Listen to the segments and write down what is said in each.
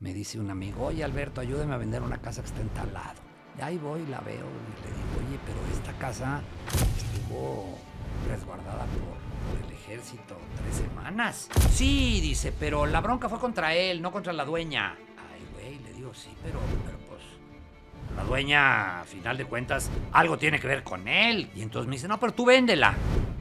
me dice un amigo, oye Alberto, ayúdame a vender una casa que está en tal lado. Y ahí voy, la veo y le digo, oye, pero esta casa estuvo resguardada por, el ejército tres semanas. Sí, dice, pero la bronca fue contra él, no contra la dueña. Ay, güey, le digo, sí, pero, pues la dueña, a final de cuentas, algo tiene que ver con él. Y entonces me dice, no, pero tú véndela.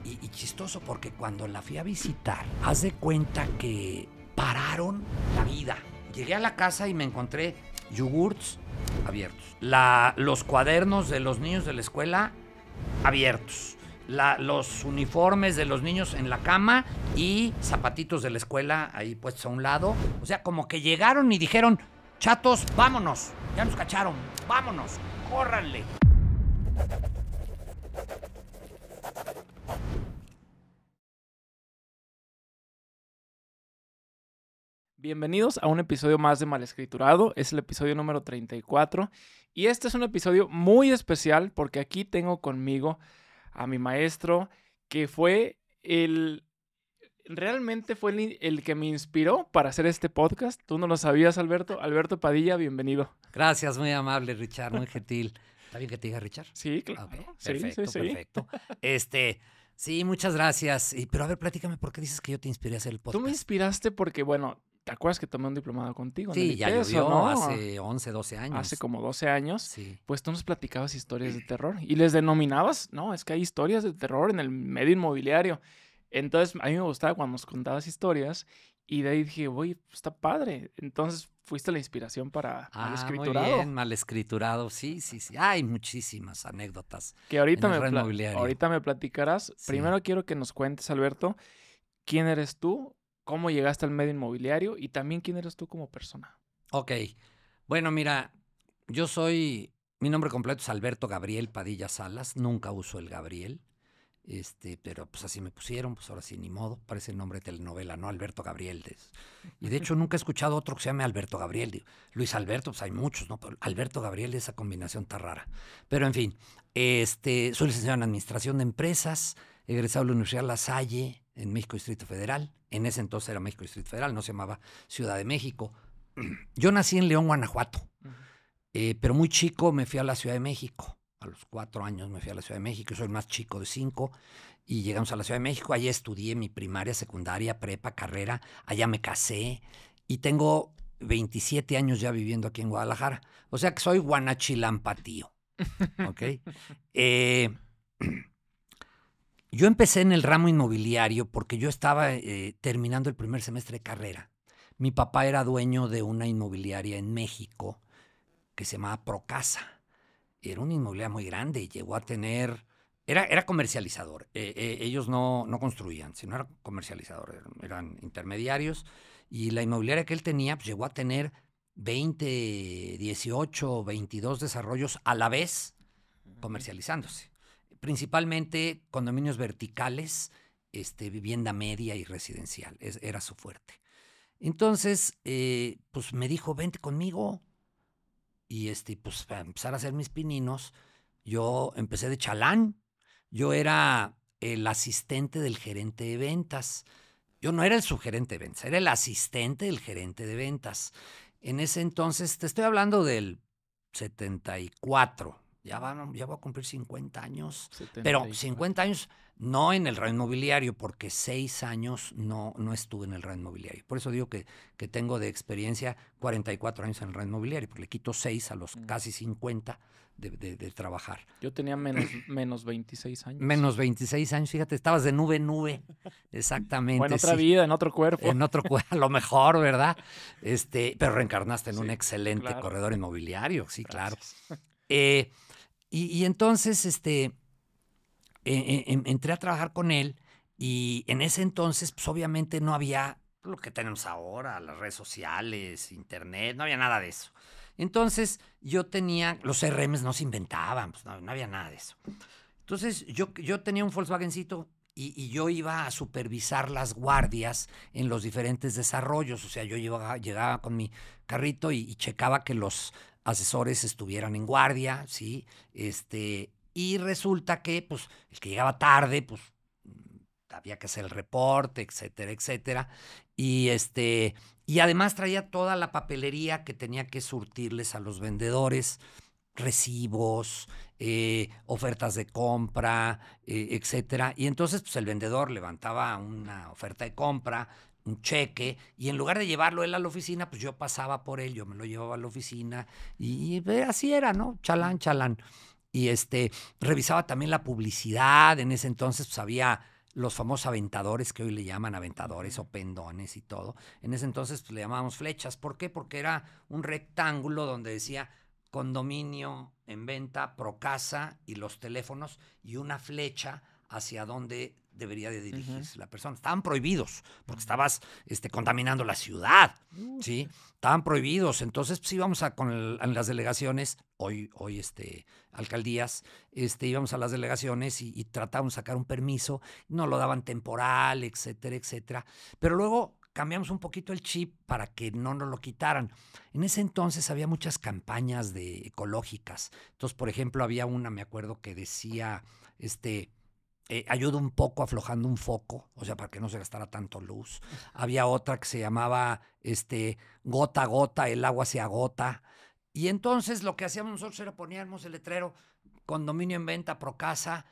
Y, y chistoso porque cuando la fui a visitar, haz de cuenta que pararon la vida Llegué a la casa y me encontré yogurts abiertos, los cuadernos de los niños de la escuela abiertos, los uniformes de los niños en la cama y zapatitos de la escuela ahí puestos a un lado. O sea, como que llegaron y dijeron, chatos, vámonos, ya nos cacharon, vámonos, córranle. Bienvenidos a un episodio más de Malescriturado, es el episodio número 34 y este es un episodio muy especial porque aquí tengo conmigo a mi maestro que fue el... Realmente fue el, que me inspiró para hacer este podcast. Tú no lo sabías, Alberto. Alberto Padilla, bienvenido. Gracias, muy amable, Richard, muy gentil. ¿Está bien que te diga Richard? Sí, claro. Ah, perfecto, sí, perfecto. Este, sí, muchas gracias. Y, pero a ver, platícame por qué dices que yo te inspiré a hacer el podcast. Tú me inspiraste porque, bueno, ¿Te acuerdas que tomé un diplomado contigo? Sí, ya llovió, ¿no? hace 11, 12 años. Hace como 12 años. Sí. Pues tú nos platicabas historias de terror y les denominabas, no, es que hay historias de terror en el medio inmobiliario. Entonces, a mí me gustaba cuando nos contabas historias y de ahí dije, oye, está padre. Entonces, fuiste la inspiración para ah, mal escriturado. Muy bien, mal escriturado, sí, sí, sí. Hay muchísimas anécdotas. Que ahorita, me, ahorita me platicarás. Primero quiero que nos cuentes, Alberto, quién eres tú, cómo llegaste al medio inmobiliario y también quién eres tú como persona. Ok. Bueno, mira, yo soy, mi nombre completo es Alberto Gabriel Padilla Salas, nunca uso el Gabriel, este, pero pues así me pusieron, pues ahora sí, ni modo, parece el nombre de telenovela, ¿no? Alberto Gabriel. Y de hecho nunca he escuchado otro que se llame Alberto Gabriel. Luis Alberto, pues hay muchos, ¿no? Alberto Gabriel, esa combinación tan rara. Pero en fin, este, soy licenciado en Administración de Empresas, egresado de la Universidad La Salle, en México Distrito Federal, en ese entonces era México Distrito Federal, no se llamaba Ciudad de México. Yo nací en León, Guanajuato, eh, pero muy chico me fui a la Ciudad de México. A los cuatro años me fui a la Ciudad de México, soy más chico de cinco, y llegamos a la Ciudad de México. Allí estudié mi primaria, secundaria, prepa, carrera. Allá me casé y tengo 27 años ya viviendo aquí en Guadalajara. O sea que soy guanachilampatío. ¿Ok? Eh, Yo empecé en el ramo inmobiliario porque yo estaba eh, terminando el primer semestre de carrera. Mi papá era dueño de una inmobiliaria en México que se llamaba Procasa. Era una inmobiliaria muy grande, y llegó a tener... Era, era comercializador. E, e, ellos no, construían, sino eran comercializador. eran intermediarios. Y la inmobiliaria que él tenía pues, llegó a tener 20, 18, 22 desarrollos a la vez comercializándose principalmente condominios verticales, este, vivienda media y residencial, era su fuerte. Entonces, eh, pues me dijo, vente conmigo. Y este, pues para empezar a hacer mis pininos, yo empecé de chalán. Yo era el asistente del gerente de ventas. Yo no era el subgerente de ventas, era el asistente del gerente de ventas. En ese entonces, te estoy hablando del 74, ya, van, ya voy a cumplir 50 años. pero 50 años no en el red inmobiliario, porque 6 años no, no estuve en el red inmobiliario. Por eso digo que, que tengo de experiencia 44 años en el reino inmobiliario, porque le quito 6 a los mm. casi 50 de, trabajar. Yo tenía menos, menos 26 años. Menos 26 años, fíjate, estabas de nube nube, exactamente. Bueno, en otra vida, en otro cuerpo. En otro cuerpo, a lo mejor, ¿verdad? Este, pero reencarnaste en un excelente corredor inmobiliario, sí, claro. Eh, y, entonces, este, e, e, em, entré a trabajar con él y en ese entonces, pues obviamente no había lo que tenemos ahora, las redes sociales, internet, no había nada de eso. Entonces, yo tenía, los CRMs no se inventaban, pues, no, había nada de eso. Entonces, yo, yo tenía un Volkswagencito y, yo iba a supervisar las guardias en los diferentes desarrollos. O sea, yo llegaba con mi carrito y checaba que los asesores estuvieran en guardia, ¿sí? Este, y resulta que, pues, el que llegaba tarde, pues, había que hacer el reporte, etcétera, etcétera. Y este, y además traía toda la papelería que tenía que surtirles a los vendedores, recibos, eh, ofertas de compra, eh, etcétera. Y entonces, pues el vendedor levantaba una oferta de compra, un cheque y en lugar de llevarlo él a la oficina, pues yo pasaba por él, yo me lo llevaba a la oficina y, pues, así era, ¿no? Chalán, chalán. Y este, revisaba también la publicidad, en ese entonces pues, había los famosos aventadores que hoy le llaman aventadores o pendones y todo. En ese entonces pues, le llamábamos flechas. ¿Por qué? Porque era un rectángulo donde decía condominio en venta, pro casa y los teléfonos y una flecha hacia donde debería de dirigirse la persona. Estaban prohibidos porque mm. estabas este, contaminando la ciudad, ¿sí? Estaban prohibidos. Entonces, pues íbamos a, con las delegaciones, hoy, hoy este, alcaldías, este, íbamos a las delegaciones y, tratábamos de sacar un permiso, no lo daban temporal, etcétera, etcétera. Pero luego cambiamos un poquito el chip para que no nos lo quitaran. En ese entonces había muchas campañas de ecológicas. Entonces, por ejemplo, había una, me acuerdo, que decía, este, eh, ayuda un poco aflojando un foco, o sea, para que no se gastara tanto luz. Había otra que se llamaba este, gota a gota, el agua se agota. Y entonces lo que hacíamos nosotros era poníamos el letrero, condominio en venta, pro casa,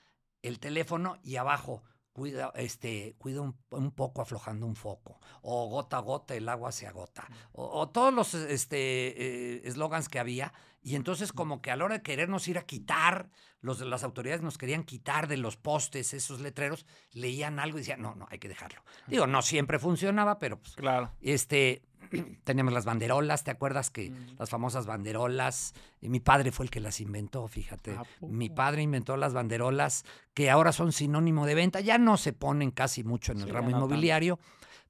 el teléfono y abajo, cuida, este, cuida un, poco aflojando un foco, o gota a gota el agua se agota, o, todos los este, eh, eslogans que había, y entonces como que a la hora de querernos ir a quitar, los, las autoridades nos querían quitar de los postes esos letreros, leían algo y decían, no, no, hay que dejarlo. Digo, no siempre funcionaba, pero pues, claro. este, teníamos las banderolas, ¿te acuerdas que mm. las famosas banderolas? mi padre fue el que las inventó, fíjate. Mi padre inventó las banderolas que ahora son sinónimo de venta, ya no se ponen casi mucho en el ramo inmobiliario,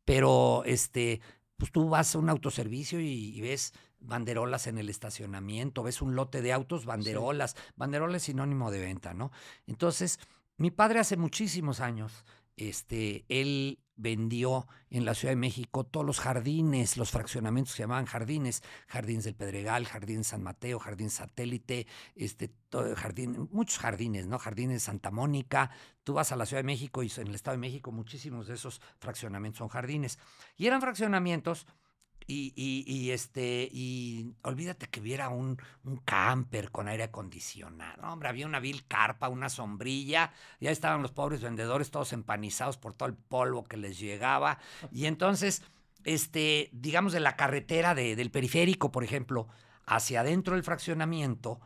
pero este, pues, tú vas a un autoservicio y, ves banderolas en el estacionamiento, ves un lote de autos, banderolas, banderolas sinónimo de venta, ¿no? Entonces, mi padre hace muchísimos años este, él vendió en la Ciudad de México todos los jardines, los fraccionamientos que se llamaban jardines, Jardines del Pedregal, Jardín San Mateo, Jardín Satélite, este, todo, jardín, muchos jardines, ¿no? Jardines Santa Mónica. Tú vas a la Ciudad de México y en el Estado de México muchísimos de esos fraccionamientos son jardines. Y eran fraccionamientos y, y, este, y olvídate que hubiera un, camper con aire acondicionado. Hombre, había una vil carpa, una sombrilla. Ya estaban los pobres vendedores todos empanizados por todo el polvo que les llegaba. Y entonces, este, digamos, de la carretera del periférico, por ejemplo, hacia adentro del fraccionamiento,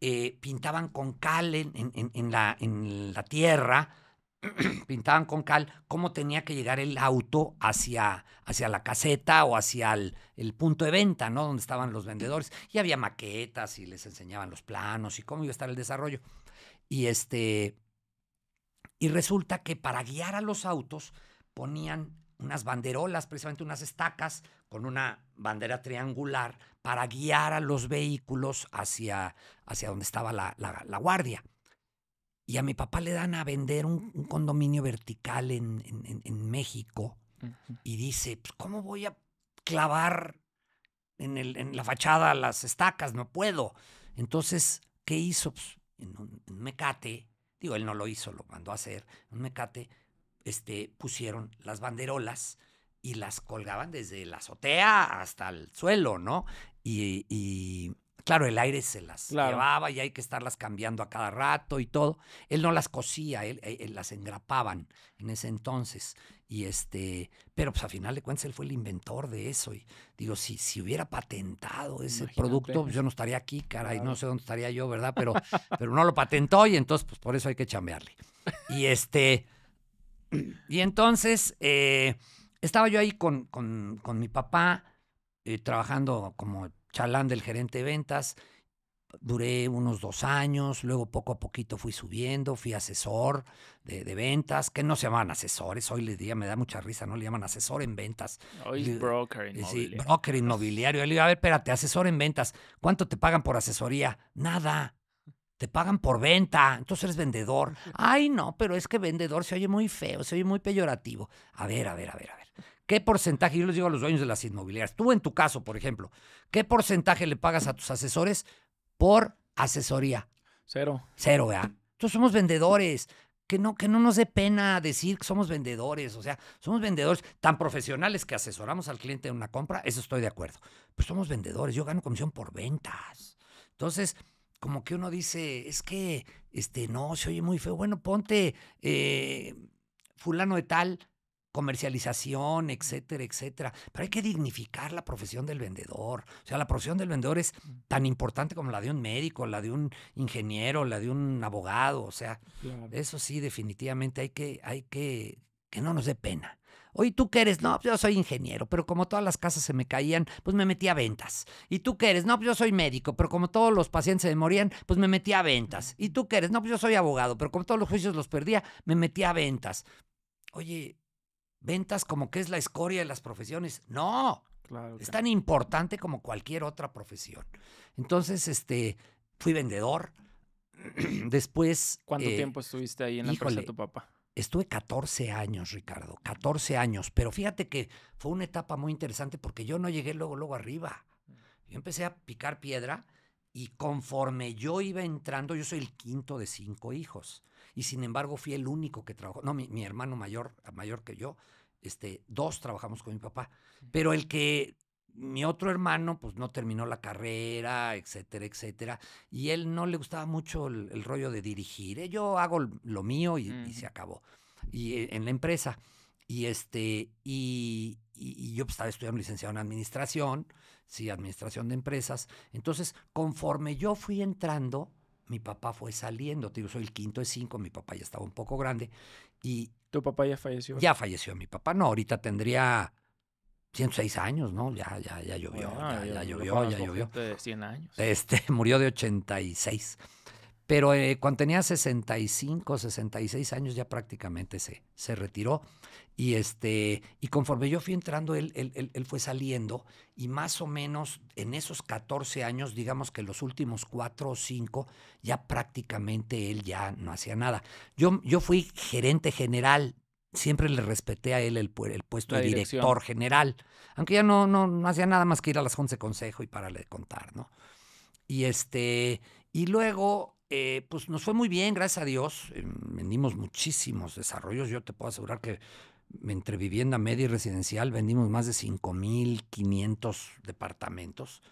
eh, pintaban con cal en la tierra pintaban con cal cómo tenía que llegar el auto hacia, hacia la caseta o hacia el, punto de venta, ¿no? Donde estaban los vendedores. Y había maquetas y les enseñaban los planos y cómo iba a estar el desarrollo. Y este. Y resulta que para guiar a los autos ponían unas banderolas, precisamente unas estacas con una bandera triangular para guiar a los vehículos hacia, hacia donde estaba la guardia. Y a mi papá le dan a vender un, condominio vertical en, en, México. Y dice, pues, ¿cómo voy a clavar en, el, en, la fachada las estacas? No puedo. Entonces, ¿qué hizo? Pues, en un, mecate, digo, él no lo hizo, lo mandó a hacer, En un mecate, este, pusieron las banderolas y las colgaban desde la azotea hasta el suelo, ¿no? y, Claro, el aire se las llevaba y hay que estarlas cambiando a cada rato y todo. Él no las cosía, eh, él, las engrapaban en ese entonces. Y este, pero pues a final de cuentas él fue el inventor de eso. Y digo, si, si hubiera patentado ese producto, pues, yo no estaría aquí, caray, no sé dónde estaría yo, ¿verdad? Pero, pero no lo patentó y entonces, pues por eso hay que chambearle. Y este, y entonces eh, estaba yo ahí con, con, mi papá eh, trabajando como chalán del gerente de ventas. Duré unos dos años, luego poco a poquito fui subiendo, fui asesor de, ventas, que no se llaman asesores, hoy les día me da mucha risa, no le llaman asesor en ventas. Hoy es broker eh, inmobiliario. Sí, broker inmobiliario. le a ver, espérate, asesor en ventas, ¿cuánto te pagan por asesoría? Nada, te pagan por venta, entonces eres vendedor. Ay, no, pero es que vendedor se oye muy feo, se oye muy peyorativo. A ver, a ver, a ver, a ver. ¿Qué porcentaje? Yo les digo a los dueños de las inmobiliarias, tú en tu caso, por ejemplo, ¿qué porcentaje le pagas a tus asesores por asesoría? Cero. Cero, ¿verdad? Entonces somos vendedores. Que no, que no nos dé pena decir que somos vendedores, o sea, somos vendedores tan profesionales que asesoramos al cliente en una compra, eso estoy de acuerdo. Pues somos vendedores, yo gano comisión por ventas. Entonces, como que uno dice, es que, este, no, se oye muy feo. Bueno, ponte eh, fulano de tal, comercialización, etcétera, etcétera. Pero hay que dignificar la profesión del vendedor. O sea, la profesión del vendedor es mm. tan importante como la de un médico, la de un ingeniero, la de un abogado. O sea, eso sí, definitivamente hay que, hay que, que no nos dé pena. Oye, ¿tú qué eres? No, yo soy ingeniero, pero como todas las casas se me caían, pues me metí a ventas. ¿Y tú qué eres? No, pues yo soy médico, pero como todos los pacientes se morían, pues me metí a ventas. ¿Y tú qué eres? No, pues yo soy abogado, pero como todos los juicios los perdía, me metí a ventas. Oye, ventas como que es la escoria de las profesiones. No, es tan importante como cualquier otra profesión. Entonces, este, fui vendedor. Después... ¿Cuánto eh, tiempo estuviste ahí en la empresa de tu papá? Estuve 14 años, Ricardo, 14 años, pero fíjate que fue una etapa muy interesante porque yo no llegué luego, luego arriba. Mm. Yo empecé a picar piedra y conforme yo iba entrando, yo soy el quinto de cinco hijos y sin embargo fui el único que trabajó, no, mi, mi hermano mayor, mayor que yo, este, dos trabajamos con mi papá. Pero el que mi otro hermano, pues no terminó la carrera, etcétera, etcétera. Y él no le gustaba mucho el, rollo de dirigir. Eh, yo hago lo mío y, se acabó. Y eh, en la empresa. Y este, y, yo pues, estaba estudiando licenciado en administración, sí, administración de empresas. Entonces, conforme yo fui entrando, mi papá fue saliendo. Te digo, soy el quinto de cinco, mi papá ya estaba un poco grande. Y ¿Tu papá ya falleció? Ya falleció mi papá. No, ahorita tendría 106 años, ¿no? Ya, ya, ya llovió, ya, llovió, ya pues, llovió. años. Este, murió de 86. Pero eh, cuando tenía 65, 66 años ya prácticamente se, se retiró. Y, este, y conforme yo fui entrando, él, fue saliendo. Y más o menos en esos 14 años, digamos que los últimos 4 o 5, ya prácticamente él ya no hacía nada. Yo, yo fui gerente general. Siempre le respeté a él el, el puesto de director general. Aunque ya no, no, no hacía nada más que ir a las 11 consejo y para le contar, ¿no? Y, este, y luego eh, pues nos fue muy bien, gracias a Dios. Eh, vendimos muchísimos desarrollos. Yo te puedo asegurar que entre vivienda media y residencial vendimos más de 5.500 departamentos.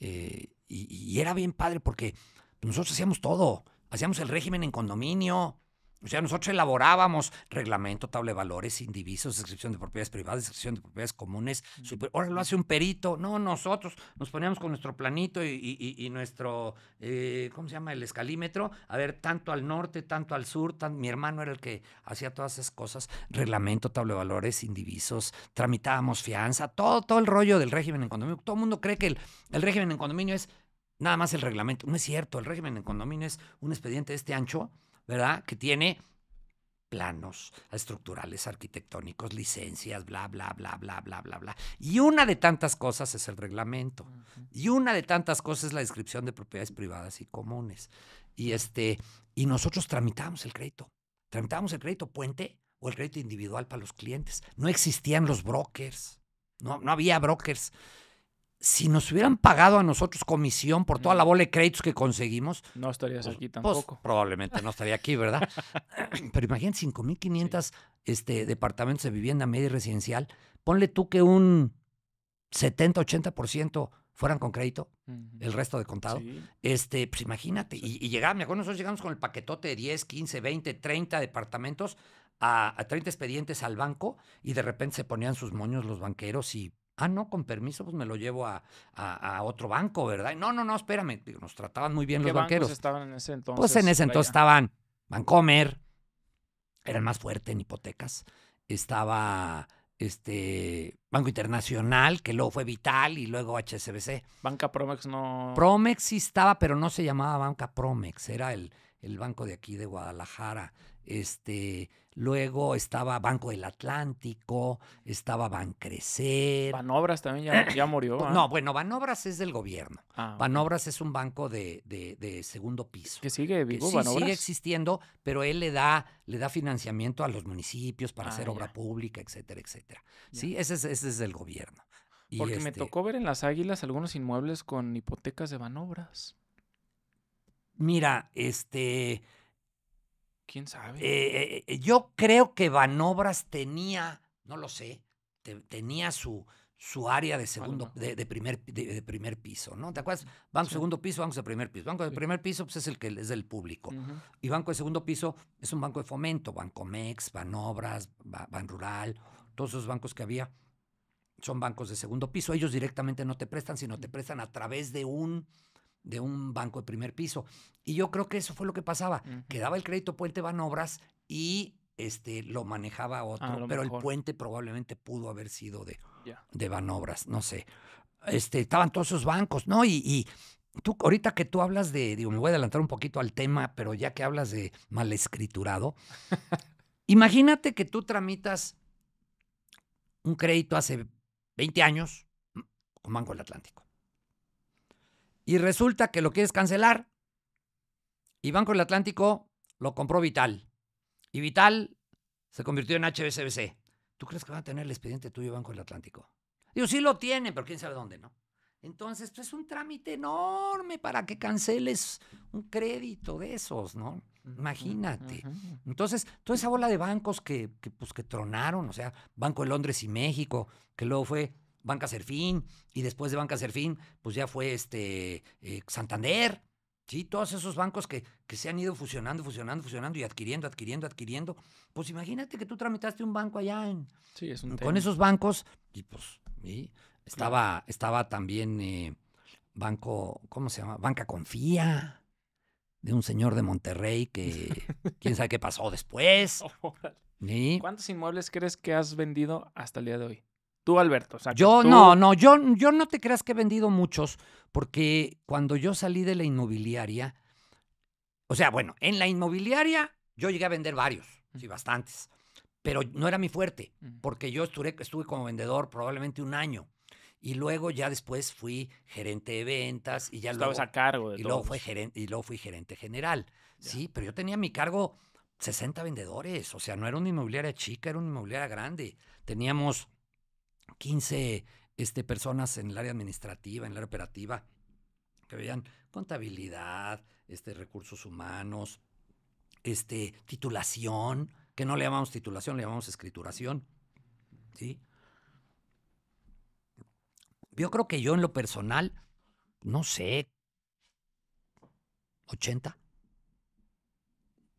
Eh, y, y, era bien padre porque nosotros hacíamos todo. Hacíamos el régimen en condominio, o sea, nosotros elaborábamos reglamento, tabla de valores, indivisos, descripción de propiedades privadas, descripción de propiedades comunes. Ahora lo hace un perito. No, nosotros nos poníamos con nuestro planito y, nuestro, eh, ¿cómo se llama? El escalímetro. A ver, tanto al norte, tanto al sur. Mi hermano era el que hacía todas esas cosas. Reglamento, tabla de valores, indivisos. Tramitábamos fianza. Todo, todo el rollo del régimen en condominio. Todo el mundo cree que el, el régimen en condominio es nada más el reglamento. No es cierto. El régimen en condominio es un expediente de este ancho ¿verdad? Que tiene planos estructurales, arquitectónicos, licencias, bla, bla, bla, bla, bla, bla, bla. Y una de tantas cosas es el reglamento. Y una de tantas cosas es la descripción de propiedades privadas y comunes. Y, este, y nosotros tramitamos el crédito. Tramitamos el crédito puente o el crédito individual para los clientes. No existían los brokers. No, no había brokers si nos hubieran pagado a nosotros comisión por toda la bola de créditos que conseguimos. No estarías pues, aquí pues, tampoco. probablemente no estaría aquí, ¿verdad? Pero imagínate, 5.500 este, departamentos de vivienda media y residencial. Ponle tú que un 70, 80% fueran con crédito, el resto de contado. Este, pues imagínate. Y, llegaba me acuerdo, nosotros llegamos con el paquetote de 10, 15, 20, 30 departamentos a 30 expedientes al banco y de repente se ponían sus moños los banqueros y Ah, no, con permiso, pues me lo llevo a, otro banco, ¿verdad? No, no, no, espérame. Nos trataban muy bien ¿Qué los bancos banqueros. estaban en ese pues, entonces? Pues en ese entonces estaban Bancomer, era el más fuerte en hipotecas. Estaba este Banco Internacional, que luego fue Vital y luego HSBC. Banca Promex no. Promex sí estaba, pero no se llamaba Banca Promex, era el, el banco de aquí de Guadalajara este, luego estaba Banco del Atlántico, estaba Bancrecer. Banobras también ya, murió. Pues ¿ah? No, bueno, Banobras es del gobierno. Ah, Banobras es un banco de, segundo piso. Que sigue vivo, que sigue existiendo, pero él le da, le da financiamiento a los municipios para ah, hacer obra pública, etcétera, etcétera. Sí, ese es, ese es del gobierno. Porque me este tocó ver en las águilas algunos inmuebles con hipotecas de Banobras. Mira, este, ¿Quién sabe? Eh, eh, eh, yo creo que Banobras tenía, no lo sé, tenía su, su área de segundo, de, primer, de, primer piso, ¿no? ¿Te acuerdas? Banco de segundo piso, banco de primer piso. Banco de primer piso pues, es el que es del público. Y banco de segundo piso es un banco de fomento, Banco Mex, Banobras, Ban Rural, todos esos bancos que había son bancos de segundo piso. Ellos directamente no te prestan, sino te prestan a través de un de un banco de primer piso. Y yo creo que eso fue lo que pasaba. Quedaba el crédito puente Banobras y este, lo manejaba ah, otro, pero el puente probablemente pudo haber sido de, de Banobras, no sé. Este, estaban todos esos bancos, ¿no? Y, tú, ahorita que tú hablas de, digo, me voy a adelantar un poquito al tema, pero ya que hablas de mal escriturado, imagínate que tú tramitas un crédito hace 20 años mm, con Banco del Atlántico y resulta que lo quieres cancelar. Y Banco del Atlántico lo compró Vital. Y Vital se convirtió en HBCBC. ¿Tú crees que van a tener el expediente tuyo Banco del Atlántico? Digo, sí lo tienen, pero quién sabe dónde, ¿no? Entonces, esto pues, es un trámite enorme para que canceles un crédito de esos, ¿no? Imagínate. Entonces, toda esa bola de bancos que, pues, que tronaron, o sea, Banco de Londres y México, que luego fue Banca Serfín, y después de Banca Serfín, pues ya fue este eh, Santander, ¿sí? Todos esos bancos que, se han ido fusionando, fusionando, fusionando y adquiriendo, adquiriendo, adquiriendo. Pues imagínate que tú tramitaste un banco allá en, con esos bancos, y pues estaba, estaba también eh, banco, ¿cómo se llama? Banca Confía de un señor de Monterrey que quién sabe qué pasó después. ¿Cuántos inmuebles crees que has vendido hasta el día de hoy? Tú, Alberto. O sea, yo no, no, yo, yo no te creas que he vendido muchos, porque cuando yo salí de la inmobiliaria, o sea, bueno, en la inmobiliaria yo llegué a vender varios, sí, bastantes, pero no era mi fuerte, porque yo estuve, estuve como vendedor probablemente un año. Y luego ya después fui gerente de ventas y ya Estabas a cargo y luego y fui gerente general. Sí, pero yo tenía mi cargo 60 vendedores, o sea, no era una inmobiliaria chica, era una inmobiliaria grande. Teníamos 15 este, personas en el área administrativa, en el área operativa, que veían contabilidad, este, recursos humanos, este, titulación, que no le llamamos titulación, le llamamos escrituración. ¿sí? Yo creo que yo en lo personal, no sé, 80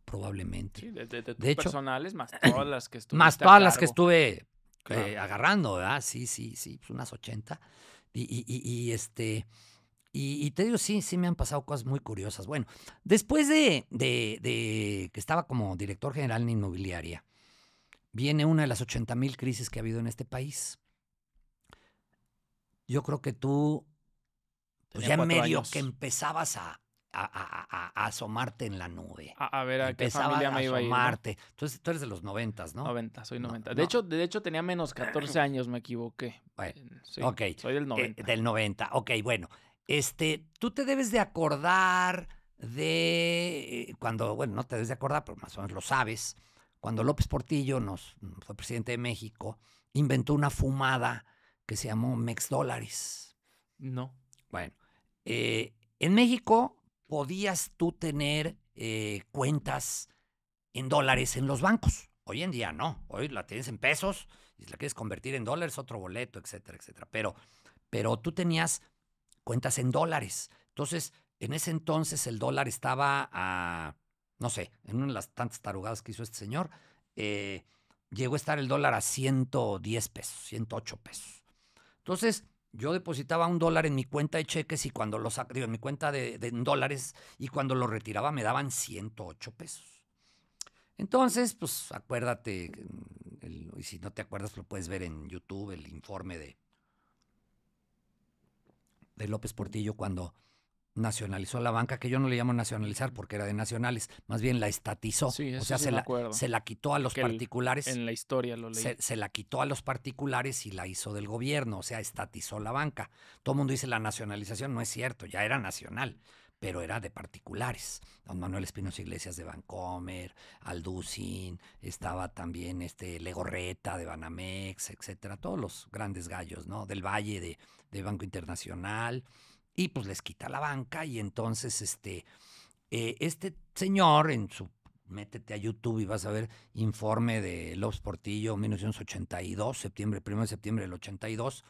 probablemente. de, hecho, personales, más todas las que estuve. Más todas las que estuve eh, agarrando, ¿verdad? Sí, sí, sí, pues unas 80. Y, este, y, te digo, sí, sí me han pasado cosas muy curiosas. Bueno, después de, que estaba como director general en inmobiliaria, viene una de las 80 mil crisis que ha habido en este país. Yo creo que tú pues, ya ya medio que empezabas a, a, asomarte en la nube. A, ver, a qué familia me a asomarte. Entonces, tú eres de los 90 ¿no? 90, soy 90. de, Hecho, de hecho, tenía menos 14 años, me equivoqué. Bueno, eh, Soy del 90. Eh, del 90, ok, bueno. Este, tú te debes de acordar de eh, cuando, bueno, no te debes de acordar, pero más o menos lo sabes, cuando López Portillo nos fue presidente de México, inventó una fumada que se llamó Mex Dólares. No. Bueno, en México podías tú tener eh, cuentas en dólares en los bancos. Hoy en día no, hoy la tienes en pesos y si la quieres convertir en dólares, otro boleto, etcétera, etcétera. Pero, pero tú tenías cuentas en dólares. Entonces, en ese entonces el dólar estaba a, no sé, en una de las tantas tarugadas que hizo este señor, eh, llegó a estar el dólar a 110 pesos, 108 pesos. Entonces, yo depositaba un dólar en mi cuenta de cheques y cuando lo sacaba, en mi cuenta de, dólares, y cuando lo retiraba me daban 108 pesos. Entonces, pues acuérdate, y si no te acuerdas lo puedes ver en YouTube, el informe de, de López Portillo cuando nacionalizó la banca, que yo no le llamo nacionalizar porque era de nacionales, más bien la estatizó. o sea, se, la, se, la, quitó a los particulares. en la historia lo leí. Se, la quitó a los particulares y la hizo del gobierno, o sea, estatizó la banca. Todo el mundo dice la nacionalización, no es cierto, ya era nacional, pero era de particulares. Don Manuel Espinosa Iglesias de Vancomer, Alducin, estaba también este Legorreta de Banamex, etcétera, todos los grandes gallos, ¿no? Del Valle de, de Banco Internacional y pues les quita la banca y entonces este, eh, este señor en su métete a YouTube y vas a ver informe de López Portillo, 1982, septiembre, 1 de septiembre del 82,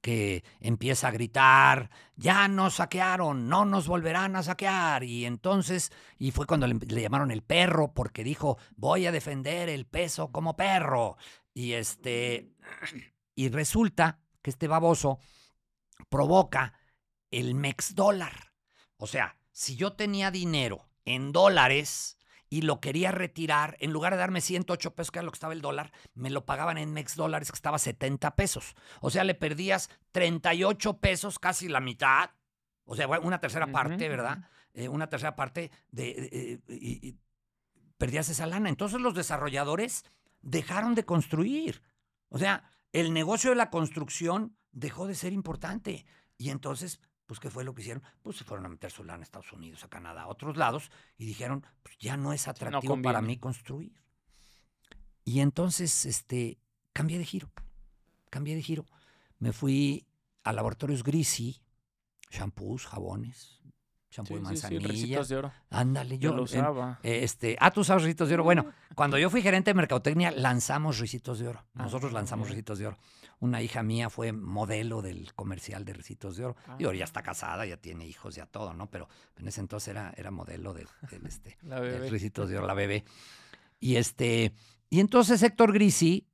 que empieza a gritar, ya nos saquearon, no nos volverán a saquear. Y entonces, y fue cuando le, le llamaron el perro porque dijo, voy a defender el peso como perro. Y este, y resulta que este baboso provoca el mex dólar. O sea, si yo tenía dinero en dólares y lo quería retirar, en lugar de darme 108 pesos, que era lo que estaba el dólar, me lo pagaban en mex dólares, que estaba 70 pesos. O sea, le perdías 38 pesos, casi la mitad. O sea, una tercera parte, ¿verdad? Eh, una tercera parte de... Eh, eh, perdías esa lana. Entonces los desarrolladores dejaron de construir. O sea, el negocio de la construcción dejó de ser importante. Y entonces pues, ¿qué fue lo que hicieron? Pues se fueron a meter su lana a Estados Unidos, a Canadá, a otros lados, y dijeron, pues ya no es atractivo para mí construir. Y entonces, este, cambié de giro, cambié de giro. Me fui a Laboratorios Grisi, shampoos, jabones, Champú y de manzanilla. de oro. Ándale, yo, lo usaba. este, ah, tú usabas risitos de oro. Bueno, mm. cuando yo fui gerente de mercadotecnia, lanzamos risitos de oro. Ah, Nosotros lanzamos risitos de oro. Una hija mía fue modelo del comercial de risitos de oro. Y ahora ya está casada, ya tiene hijos, ya todo, ¿no? Pero en ese entonces era, era modelo del, este, risitos de oro, la bebé. Y este, y entonces Héctor Grisi,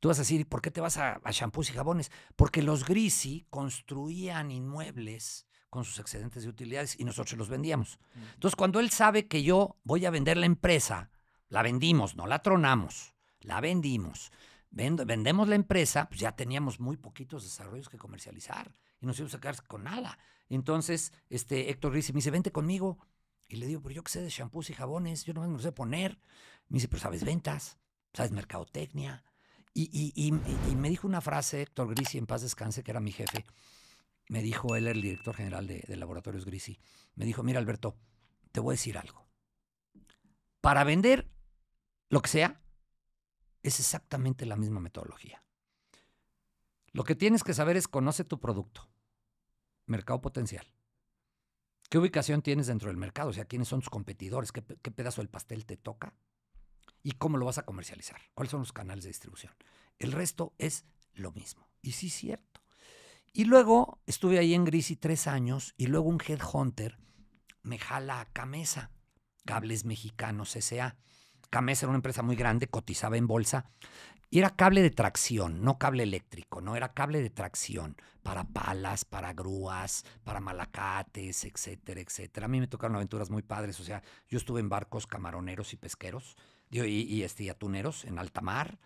tú vas a decir, ¿por qué te vas a, a shampoos y jabones? Porque los Grisi construían inmuebles con sus excedentes de utilidades y nosotros los vendíamos. Mm. Entonces, cuando él sabe que yo voy a vender la empresa, la vendimos, no la tronamos, la vendimos, vendemos la empresa, pues ya teníamos muy poquitos desarrollos que comercializar y nos íbamos a quedar con nada. Entonces, este, Héctor Rizzi me dice, vente conmigo. Y le digo, pero yo qué sé de champús y jabones, yo no me sé poner. Me dice, pero sabes ventas, sabes mercadotecnia. Y, me dijo una frase, Héctor Grisi, en paz descanse, que era mi jefe, me dijo él, el director general de, de Laboratorios Grisi, me dijo, mira Alberto, te voy a decir algo. Para vender lo que sea, es exactamente la misma metodología. Lo que tienes que saber es conoce tu producto, mercado potencial. ¿Qué ubicación tienes dentro del mercado? O sea, ¿quiénes son tus competidores? ¿Qué, pedazo del pastel te toca? ¿Y cómo lo vas a comercializar? ¿Cuáles son los canales de distribución? El resto es lo mismo. Y sí, cierto. Y luego estuve ahí en Grisi tres años y luego un headhunter me jala a Camesa, Cables Mexicanos S.A. Camesa era una empresa muy grande, cotizaba en bolsa y era cable de tracción, no cable eléctrico, no era cable de tracción para palas, para grúas, para malacates, etcétera, etcétera. A mí me tocaron aventuras muy padres, o sea, yo estuve en barcos camaroneros y pesqueros y, este, atuneros en alta mar.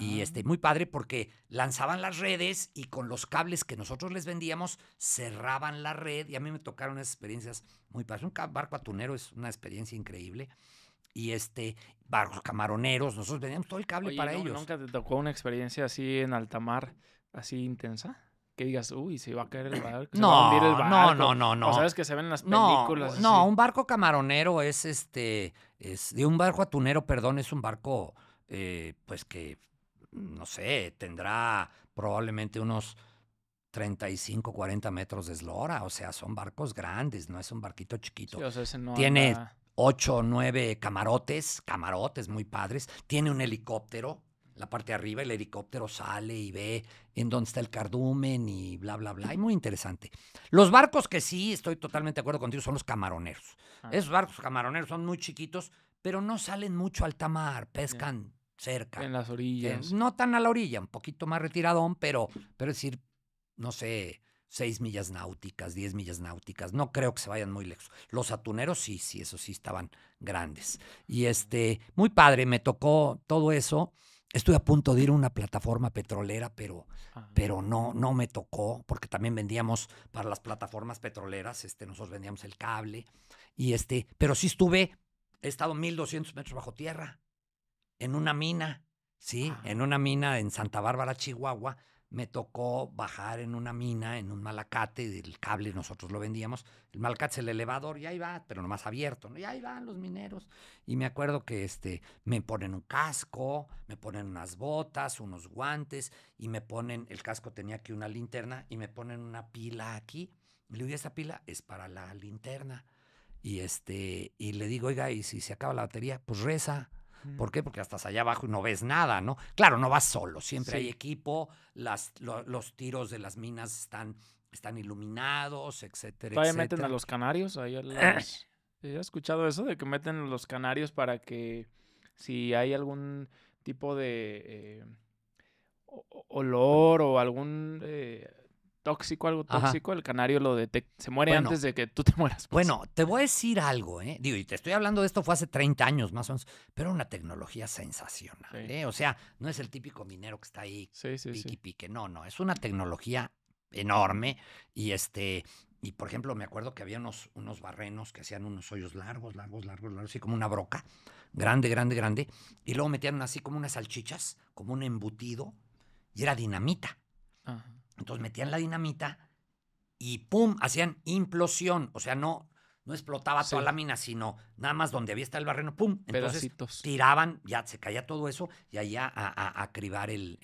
Y este, ah. muy padre porque lanzaban las redes y con los cables que nosotros les vendíamos cerraban la red. Y a mí me tocaron esas experiencias muy parecidas. Un barco atunero es una experiencia increíble y este barcos camaroneros, nosotros vendíamos todo el cable para ellos. ¿Nunca te tocó una experiencia así en alta mar, así intensa? que digas, uy, se va a caer el barco. No, no, no, no, no. sabes que se ven las películas. No, un barco camaronero es este, es de un barco atunero, perdón, es un barco, eh, pues que, no sé, tendrá probablemente unos 35, 40 metros de eslora. O sea, son barcos grandes, no es un barquito chiquito. Tiene ocho 8 o 9 camarotes, camarotes muy padres. Tiene un helicóptero la parte de arriba, el helicóptero sale y ve en dónde está el cardumen y bla, bla, bla. Y muy interesante. Los barcos que sí, estoy totalmente de acuerdo contigo, son los camaroneros. Ah. Esos barcos camaroneros son muy chiquitos, pero no salen mucho al tamar, pescan cerca. En las eh, orillas. no tan a la orilla, un poquito más retiradón, pero, pero es decir, no sé, seis millas náuticas, 10 millas náuticas. No creo que se vayan muy lejos. Los atuneros sí, sí, esos sí estaban grandes. Y este, muy padre, me tocó todo eso. Estuve a punto de ir a una plataforma petrolera, pero, ah. pero no, no me tocó, porque también vendíamos para las plataformas petroleras, este, nosotros vendíamos el cable, y este, pero sí estuve, he estado 1200 metros bajo tierra, en una mina, ¿sí? Ah. En una mina en Santa Bárbara, Chihuahua, me tocó bajar en una mina, en un malacate, el cable nosotros lo vendíamos, el malacate es el elevador, y ahí va, pero nomás abierto, ¿no? y ahí van los mineros. Y me acuerdo que este, me ponen un casco, me ponen unas botas, unos guantes, y me ponen, el casco tenía aquí una linterna, y me ponen una pila aquí. Y le digo, esa pila es para la linterna. Y, este, y le digo, oiga, y si se acaba la batería, pues reza. ¿Por qué? Porque estás allá abajo y no ves nada, ¿no? Claro, no vas solo, siempre hay equipo, las, los tiros de las minas están, están iluminados, etcétera, ¿Todavía etcétera. meten a los canarios? Ahí ¿He escuchado eso de que meten a los canarios para que si hay algún tipo de eh, olor o algún... Eh, tóxico, algo tóxico, el canario lo detecta, se muere antes de que tú te mueras. Pues. Bueno, te voy a decir algo, ¿eh? Digo, y te estoy hablando de esto fue hace 30 años más o menos, pero una tecnología sensacional, ¿eh? O sea, no es el típico minero que está ahí piqui pique, pique, no, no, es una tecnología enorme y este... Y por ejemplo, me acuerdo que había unos, unos barrenos que hacían unos hoyos largos, largos, largos, largos, así como una broca, grande, grande, grande. Y luego metían así como unas salchichas, como un embutido, y era dinamita. Ajá. Entonces metían la dinamita y ¡pum! hacían implosión. O sea, no, no explotaba toda la mina, sino nada más donde había estado el barreno, ¡pum! Entonces tiraban, ya se caía todo eso y allá a, a, cribar el,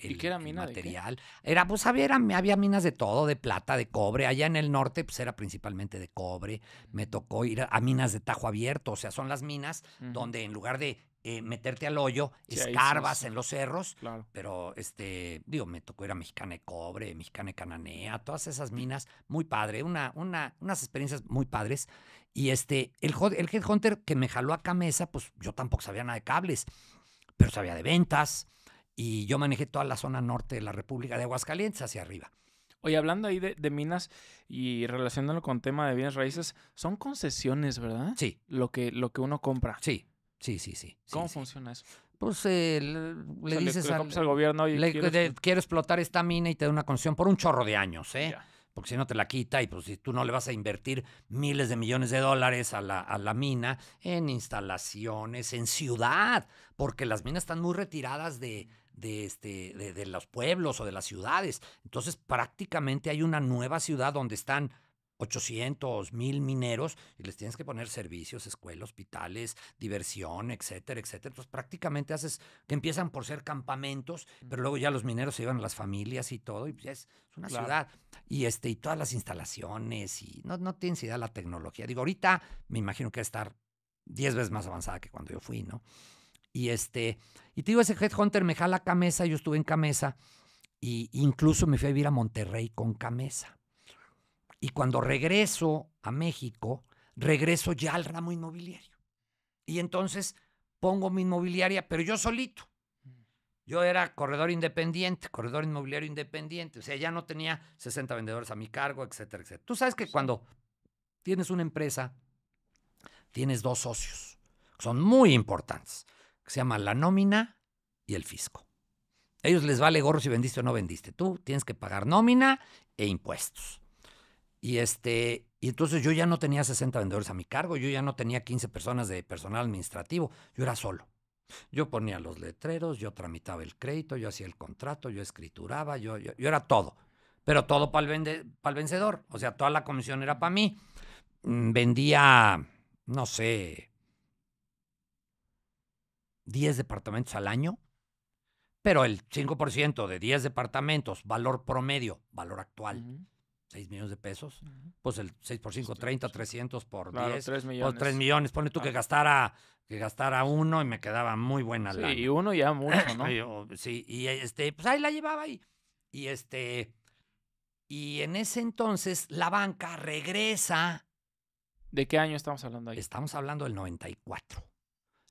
material. Era, pues había, había minas de todo, de plata, de cobre. Allá en el norte, pues era principalmente de cobre. Me tocó ir a, minas de tajo abierto, o sea, son las minas donde en lugar de eh, meterte al hoyo, escarbas en los cerros, pero este, digo, me tocó ir a Mexicana de Cobre, Mexicana de Cananea, todas esas minas, muy padre, una, una, unas experiencias muy padres. Y este, el, el headhunter que me jaló a Camesa, pues yo tampoco sabía nada de cables, pero sabía de ventas y yo manejé toda la zona norte de la República de Aguascalientes hacia arriba. Oye, hablando ahí de, minas y relacionándolo con tema de bienes raíces, son concesiones, ¿verdad? Sí. Lo que, lo que uno compra. Sí. Sí, sí, sí. ¿Cómo funciona eso? Pues eh, le, dices al, gobierno, y quiero... quiero explotar esta mina y te da una concesión por un chorro de años, ¿eh? Porque si no te la quita y pues si tú no le vas a invertir miles de millones de dólares a la, mina en instalaciones, en ciudad, porque las minas están muy retiradas de, de, este, de, los pueblos o de las ciudades. Entonces prácticamente hay una nueva ciudad donde están 800, mil mineros y les tienes que poner servicios, escuelas, hospitales, diversión, etcétera, etcétera. Entonces prácticamente haces que empiezan por ser campamentos, pero luego ya los mineros se llevan a las familias y todo y pues es, una ciudad y este y todas las instalaciones y no no tienes idea la tecnología. Digo, ahorita me imagino que estar 10 veces más avanzada que cuando yo fui, ¿no? Y este, y te digo, ese headhunter me jala Camesa, yo estuve en Camesa y incluso me fui a vivir a Monterrey con Camesa. Y cuando regreso a México, regreso ya al ramo inmobiliario. Y entonces pongo mi inmobiliaria, pero yo solito. Mm. Yo era corredor independiente, corredor inmobiliario independiente. O sea, ya no tenía 60 vendedores a mi cargo, etcétera, etcétera. Tú sabes que cuando tienes una empresa, tienes dos socios, que son muy importantes, que se llaman la nómina y el fisco. A ellos les vale gorro si vendiste o no vendiste. Tú tienes que pagar nómina e impuestos. Y, este, y entonces yo ya no tenía 60 vendedores a mi cargo, yo ya no tenía 15 personas de personal administrativo, yo era solo. Yo ponía los letreros, yo tramitaba el crédito, yo hacía el contrato, yo escrituraba, yo, yo, era todo. Pero todo para el, el vencedor. O sea, toda la comisión era para mí. Mm, vendía, no sé, 10 departamentos al año. Pero el 5% de 10 departamentos, valor promedio, valor actual, 6 millones de pesos. Pues el 6 por 5, 30, 300 por 10. 3 pues, millones. Pues 3 millones. Pone tú que ah. gastara que gastara uno y me quedaba muy buena la. Sí, y uno ya mucho, ¿no? sí, y este, pues ahí la llevaba y, y este. Y en ese entonces la banca regresa. ¿De qué año estamos hablando ahí? Estamos hablando del 94.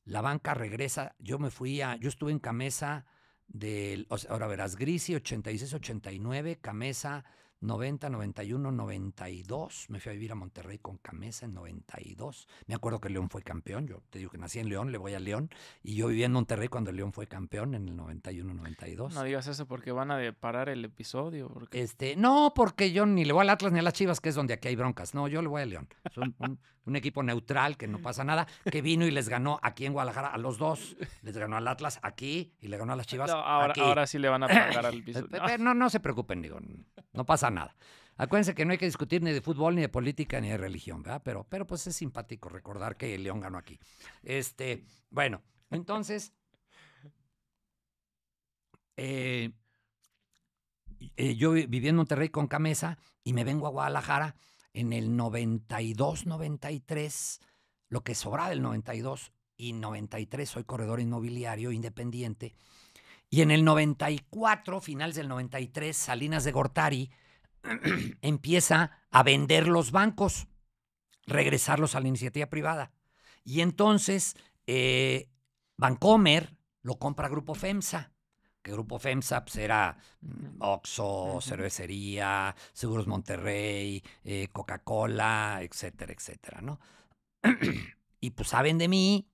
La banca regresa. Yo me fui a. Yo estuve en Camesa del. ahora verás, Grisi 86-89, Camesa 90, 91, 92. Me fui a vivir a Monterrey con Camesa en 92. Me acuerdo que León fue campeón. Yo te digo que nací en León, le voy a León. Y yo vivía en Monterrey cuando León fue campeón en el 91, 92. No digas eso porque van a parar el episodio. Porque... Este, no, porque yo ni le voy al Atlas ni a las Chivas, que es donde aquí hay broncas. No, yo le voy a León. Es un, equipo neutral que no pasa nada, que vino y les ganó aquí en Guadalajara a los dos. Les ganó al Atlas aquí y le ganó a las Chivas. ahora, ahora sí le van a pagar al episodio. No. no, no se preocupen, digo. No pasa nada nada. Acuérdense que no hay que discutir ni de fútbol, ni de política, ni de religión, ¿verdad? Pero, pero pues es simpático recordar que el León ganó aquí. Este, bueno, entonces. Eh, eh, yo viví en Monterrey con Camesa y me vengo a Guadalajara en el 92, 93, lo que sobra del 92 y 93, soy corredor inmobiliario independiente. Y en el 94, finales del 93, Salinas de Gortari empieza a vender los bancos, regresarlos a la iniciativa privada. Y entonces eh, Bancomer lo compra Grupo FEMSA, que Grupo FEMSA pues, era mm, Oxxo, Cervecería, Seguros Monterrey, eh, Coca-Cola, etcétera, etcétera, ¿no? y pues saben de mí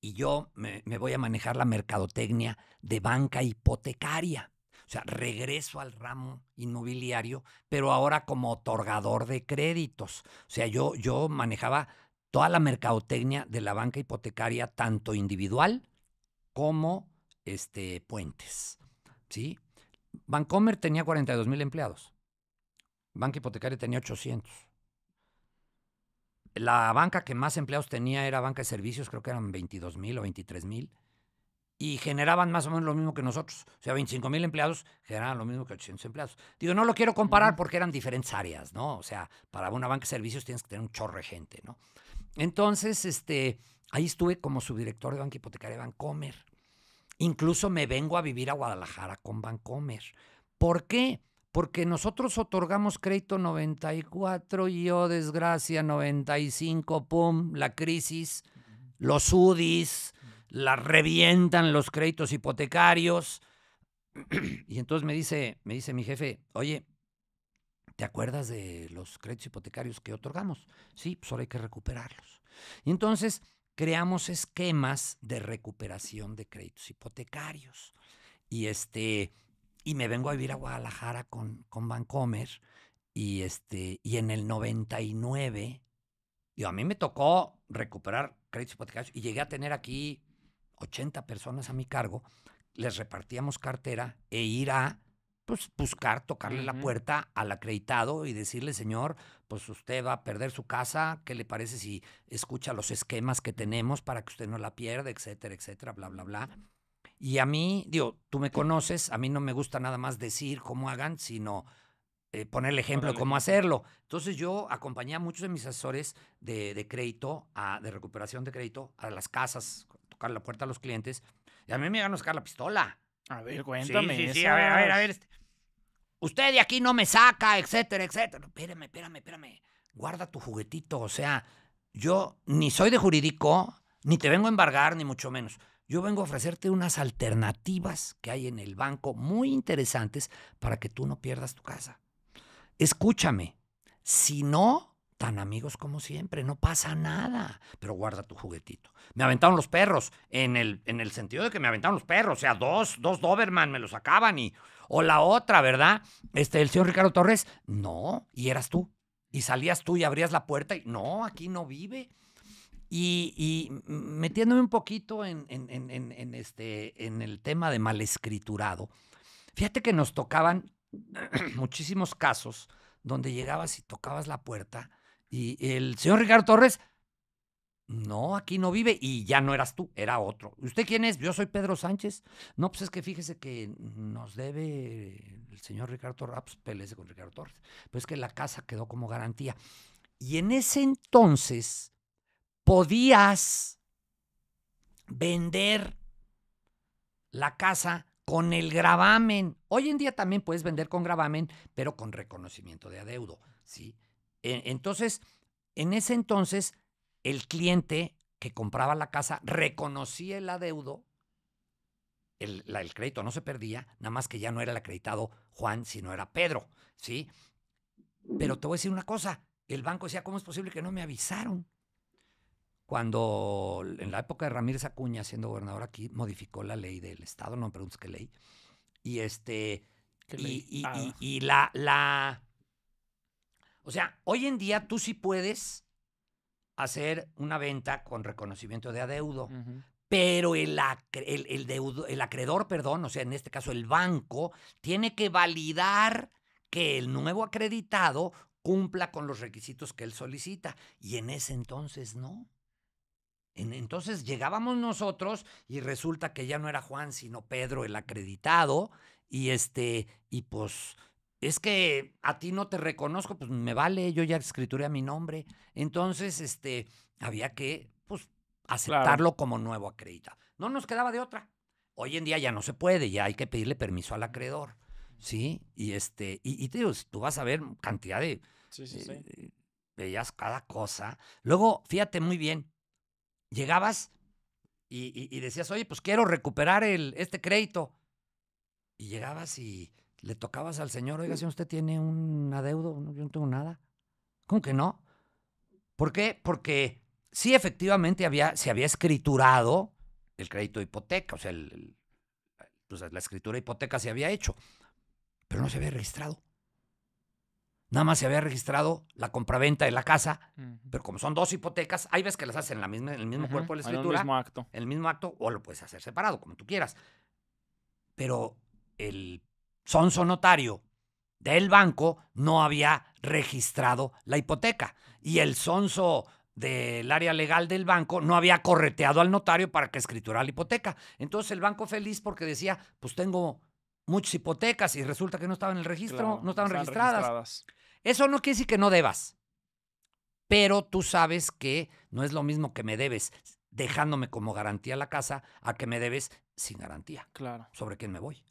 y yo me voy a manejar la mercadotecnia de banca hipotecaria. O sea, regreso al ramo inmobiliario, pero ahora como otorgador de créditos. O sea, yo, yo manejaba toda la mercadotecnia de la banca hipotecaria, tanto individual como este, puentes. ¿sí? Bancomer tenía 42 mil empleados. Banca hipotecaria tenía 800. La banca que más empleados tenía era banca de servicios, creo que eran 22 mil o 23 mil y generaban más o menos lo mismo que nosotros. O sea, 25 mil empleados generaban lo mismo que 800 empleados. Digo, no lo quiero comparar porque eran diferentes áreas, ¿no? O sea, para una banca de servicios tienes que tener un chorro de gente, ¿no? Entonces, este, ahí estuve como subdirector de Banca Hipotecaria de Bancomer. Incluso me vengo a vivir a Guadalajara con Bancomer. ¿Por qué? Porque nosotros otorgamos crédito 94 y yo, oh, desgracia, 95, pum, la crisis, los UDIs, la revientan los créditos hipotecarios. Y entonces me dice, me dice mi jefe, oye, ¿te acuerdas de los créditos hipotecarios que otorgamos? Sí, solo pues hay que recuperarlos. Y entonces creamos esquemas de recuperación de créditos hipotecarios. Y este, y me vengo a vivir a Guadalajara con, con Vancomer. Y este, y en el 99, yo a mí me tocó recuperar créditos hipotecarios y llegué a tener aquí 80 personas a mi cargo, les repartíamos cartera e ir a pues, buscar, tocarle la puerta al acreditado y decirle, señor, pues usted va a perder su casa, ¿qué le parece si escucha los esquemas que tenemos para que usted no la pierda, etcétera, etcétera, bla, bla, bla? Y a mí, digo, tú me conoces, a mí no me gusta nada más decir cómo hagan, sino eh, poner el ejemplo de cómo hacerlo. Entonces yo acompañé a muchos de mis asesores de, de crédito, de recuperación de crédito, a las casas la puerta a los clientes. Y a mí me iban a sacar la pistola. A ver, cuéntame. Sí, sí, a ver, a ver, a ver. Este, Usted de aquí no me saca, etcétera, etcétera. Espérame, espérame, espérame. Guarda tu juguetito. O sea, yo ni soy de jurídico, ni te vengo a embargar, ni mucho menos. Yo vengo a ofrecerte unas alternativas que hay en el banco muy interesantes para que tú no pierdas tu casa. Escúchame, si no, tan amigos como siempre, no pasa nada, pero guarda tu juguetito. Me aventaron los perros, en el, en el sentido de que me aventaron los perros, o sea, dos, dos Doberman me los sacaban y, o la otra, ¿verdad? Este, el señor Ricardo Torres, no, y eras tú, y salías tú y abrías la puerta y, no, aquí no vive. Y, metiéndome un poquito en, este, en el tema de malescriturado, fíjate que nos tocaban muchísimos casos donde llegabas y tocabas la puerta y el señor Ricardo Torres, no, aquí no vive y ya no eras tú, era otro. ¿Usted quién es? Yo soy Pedro Sánchez. No, pues es que fíjese que nos debe el señor Ricardo Torres, ah, pues con Ricardo Torres. Pues es que la casa quedó como garantía. Y en ese entonces podías vender la casa con el gravamen. Hoy en día también puedes vender con gravamen, pero con reconocimiento de adeudo, ¿sí? Entonces, en ese entonces, el cliente que compraba la casa reconocía el adeudo, el, crédito no se perdía, nada más que ya no era el acreditado Juan, sino era Pedro, ¿sí? Pero te voy a decir una cosa, el banco decía, ¿cómo es posible que no me avisaron? Cuando en la época de Ramírez Acuña, siendo gobernador aquí, modificó la ley del Estado, no me preguntes qué ley, y este... Ah. y la, la o sea, hoy en día tú sí puedes hacer una venta con reconocimiento de adeudo, pero el, el, el acreedor, perdón, o sea, en este caso el banco, tiene que validar que el nuevo acreditado cumpla con los requisitos que él solicita. Y en ese entonces no. En, entonces llegábamos nosotros y resulta que ya no era Juan, sino Pedro el acreditado. Y este, y pues es que a ti no te reconozco, pues me vale, yo ya escrituré a mi nombre. Entonces, este, había que, pues, aceptarlo como nuevo acreditado. No nos quedaba de otra. Hoy en día ya no se puede, ya hay que pedirle permiso al acreedor. ¿Sí? Y este, y, tú vas a ver cantidad de. Sí, sí, sí. veías eh, cada cosa. Luego, fíjate muy bien, llegabas y, decías, oye, pues quiero recuperar el, este crédito. Y llegabas y le tocabas al señor, oiga, si usted tiene un adeudo, yo no tengo nada. ¿Cómo que no? ¿Por qué? Porque sí, efectivamente, había, se había escriturado el crédito de hipoteca, o sea, la escritura de hipoteca se había hecho, pero no se había registrado. Nada más se había registrado la compraventa de la casa, pero como son dos hipotecas, hay veces que las hacen en, el mismo cuerpo de escritura. el mismo acto. el mismo acto, o lo puedes hacer separado, como tú quieras. Pero el sonso notario del banco no había registrado la hipoteca y el sonso del área legal del banco no había correteado al notario para que escriturara la hipoteca. Entonces el banco feliz porque decía, pues tengo muchas hipotecas y resulta que no estaban en el registro, no estaban registradas. Eso no quiere decir que no debas, pero tú sabes que no es lo mismo que me debes dejándome como garantía la casa a que me debes sin garantía. Claro. ¿Sobre quién me voy?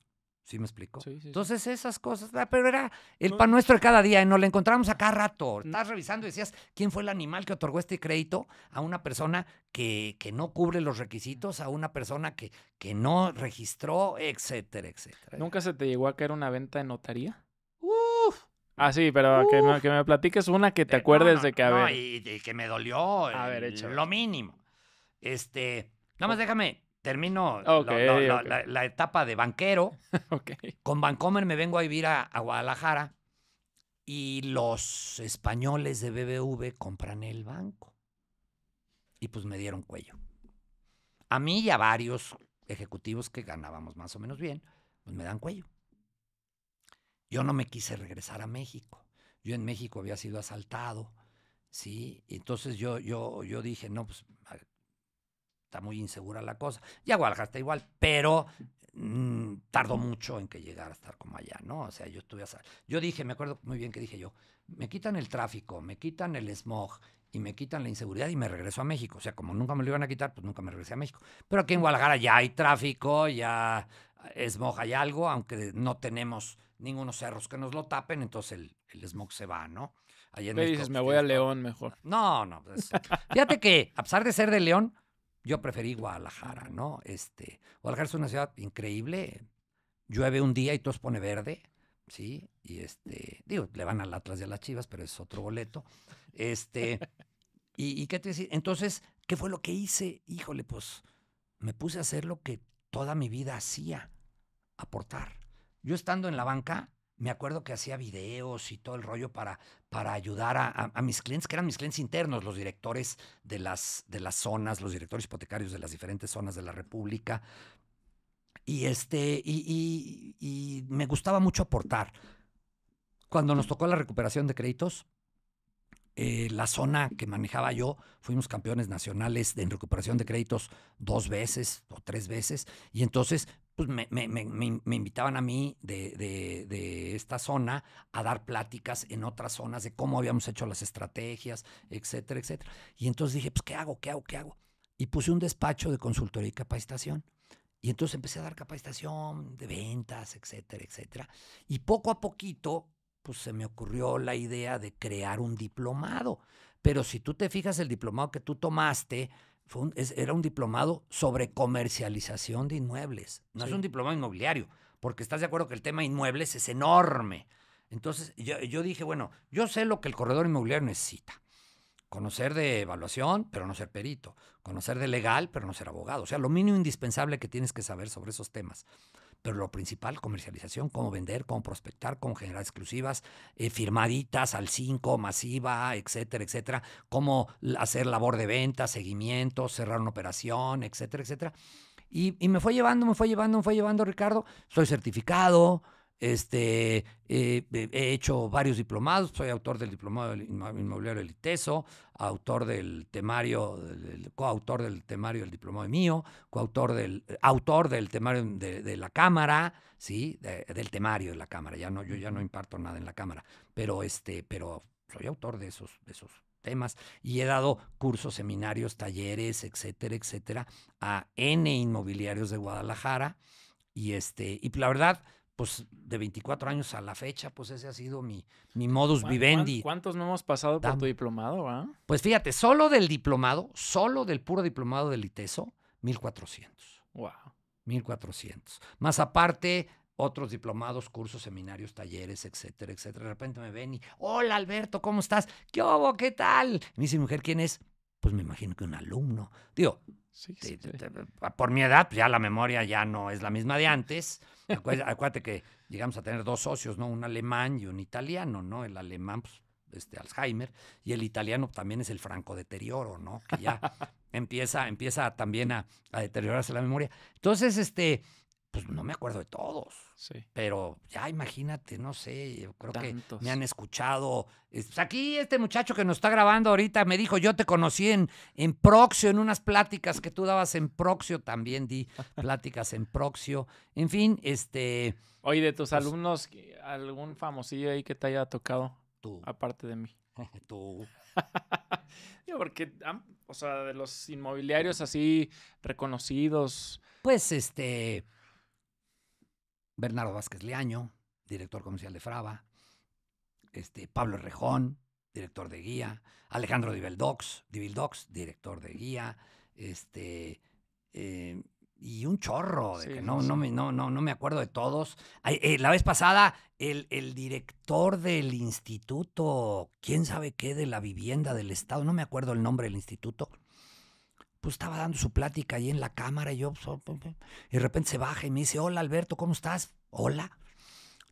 ¿Sí me explico? Entonces esas cosas, ah, pero era el pan nuestro de cada día, y nos lo encontramos a cada rato. Mm. Estás revisando y decías, ¿quién fue el animal que otorgó este crédito a una persona que, que no cubre los requisitos, a una persona que, que no registró, etcétera, etcétera? ¿Nunca se te llegó a caer una venta de notaría? ¡Uf! Ah, sí, pero que me, que me, platiques una que te eh, acuerdes de que, a ver... Y, que me dolió a ver, hecho. lo mínimo. Este, nada más oh. déjame Termino La, etapa de banquero. Con Bancomer me vengo a vivir a, Guadalajara y los españoles de BBV compran el banco. Y pues me dieron cuello. A mí y a varios ejecutivos que ganábamos más o menos bien, pues me dan cuello. Yo no me quise regresar a México. Yo en México había sido asaltado, ¿sí? Entonces yo, yo, yo dije, no, pues está muy insegura la cosa. a Guadalajara está igual, pero mm, tardó mucho en que llegara a estar como allá, ¿no? O sea, yo estuve a... Yo dije, me acuerdo muy bien que dije yo, me quitan el tráfico, me quitan el smog y me quitan la inseguridad y me regreso a México. O sea, como nunca me lo iban a quitar, pues nunca me regresé a México. Pero aquí en Guadalajara ya hay tráfico, ya smog hay algo, aunque no tenemos ningunos cerros que nos lo tapen, entonces el, el smog se va, ¿no? Ahí en dices? Me pues, voy a León mejor. No, no. Pues, fíjate que, a pesar de ser de León, yo preferí Guadalajara, ¿no? Este, Guadalajara es una ciudad increíble. Llueve un día y todo se pone verde, ¿sí? Y este, digo, le van al Atlas de las Chivas, pero es otro boleto. Este, y, qué te decir, entonces, ¿qué fue lo que hice? Híjole, pues me puse a hacer lo que toda mi vida hacía, aportar. Yo estando en la banca, me acuerdo que hacía videos y todo el rollo para, para ayudar a, mis clientes, que eran mis clientes internos, los directores de las, de las zonas, los directores hipotecarios de las diferentes zonas de la República. Y, este, y, me gustaba mucho aportar. Cuando nos tocó la recuperación de créditos, eh, la zona que manejaba yo, fuimos campeones nacionales en recuperación de créditos dos veces o tres veces, y entonces pues me, invitaban a mí de, de, esta zona a dar pláticas en otras zonas de cómo habíamos hecho las estrategias, etcétera, etcétera. Y entonces dije, pues, ¿qué hago? ¿Qué hago? ¿Qué hago? Y puse un despacho de consultoría y capacitación. Y entonces empecé a dar capacitación de ventas, etcétera, etcétera. Y poco a poquito, pues se me ocurrió la idea de crear un diplomado. Pero si tú te fijas, el diplomado que tú tomaste, era un diplomado sobre comercialización de inmuebles. No es un diplomado inmobiliario, porque estás de acuerdo que el tema inmuebles es enorme. Entonces yo, yo dije, bueno, yo sé lo que el corredor inmobiliario necesita. Conocer de evaluación, pero no ser perito. Conocer de legal, pero no ser abogado. O sea, lo mínimo indispensable que tienes que saber sobre esos temas pero lo principal, comercialización, cómo vender, cómo prospectar, cómo generar exclusivas, eh, firmaditas al 5, masiva, etcétera, etcétera, cómo hacer labor de venta, seguimiento, cerrar una operación, etcétera, etcétera. Y, y me fue llevando, me fue llevando, me fue llevando, Ricardo. Soy certificado, este, eh, eh, he hecho varios diplomados, soy autor del diplomado del inmobiliario del ITESO, autor del temario, coautor del temario del diplomado mío, coautor del, eh, autor del temario de, la Cámara, ¿sí? del temario de la Cámara, ya no, yo ya no imparto nada en la Cámara, pero, este, pero soy autor de esos, de esos temas y he dado cursos, seminarios, talleres, etcétera, etcétera, a N inmobiliarios de Guadalajara y, este, y la verdad pues de 24 años a la fecha, pues ese ha sido mi, mi modus vivendi. ¿Cuántos no hemos pasado por tu diplomado? Ah? Pues fíjate, solo del diplomado, solo del puro diplomado del ITESO, 1400. Wow. 1400. Más aparte, otros diplomados, cursos, seminarios, talleres, etcétera, etcétera. De repente me ven y, hola Alberto, ¿cómo estás? ¿Qué hubo? ¿Qué tal? me dice mi mujer, ¿quién es? Pues me imagino que un alumno. Digo, por mi edad, pues ya la memoria ya no es la misma de antes. Acuérdate, que llegamos a tener dos socios, ¿no? Un alemán y un italiano, ¿no? El alemán, pues, este, Alzheimer, y el italiano también es el franco deterioro, ¿no? Que ya empieza, empieza también a deteriorarse la memoria. Entonces, este, pues no me acuerdo de todos. Sí. Pero ya imagínate, no sé, creo que me han escuchado. Pues, aquí este muchacho que nos está grabando ahorita me dijo, yo te conocí en, en Proxio, en unas pláticas que tú dabas en Proxio, también di pláticas en Proxio. En fin, este... Oye, de tus pues alumnos, ¿algún famosillo ahí que te haya tocado? Tú. Aparte de mí. tú. porque, o sea, de los inmobiliarios así reconocidos. Pues este... Bernardo Vázquez Leaño, director comercial de Frava, este, Pablo Rejón, director de guía, Alejandro Dibildox, director de guía, este, eh, y un chorro, de que no, no, me, no, no, me acuerdo de todos. Eh, la vez pasada, el, el, director del instituto, quién sabe qué, de la vivienda del Estado, no me acuerdo el nombre del instituto, pues estaba dando su plática ahí en la cámara y yo, pues, oh, oh, oh, y de repente se baja y me dice, hola Alberto, ¿cómo estás? Hola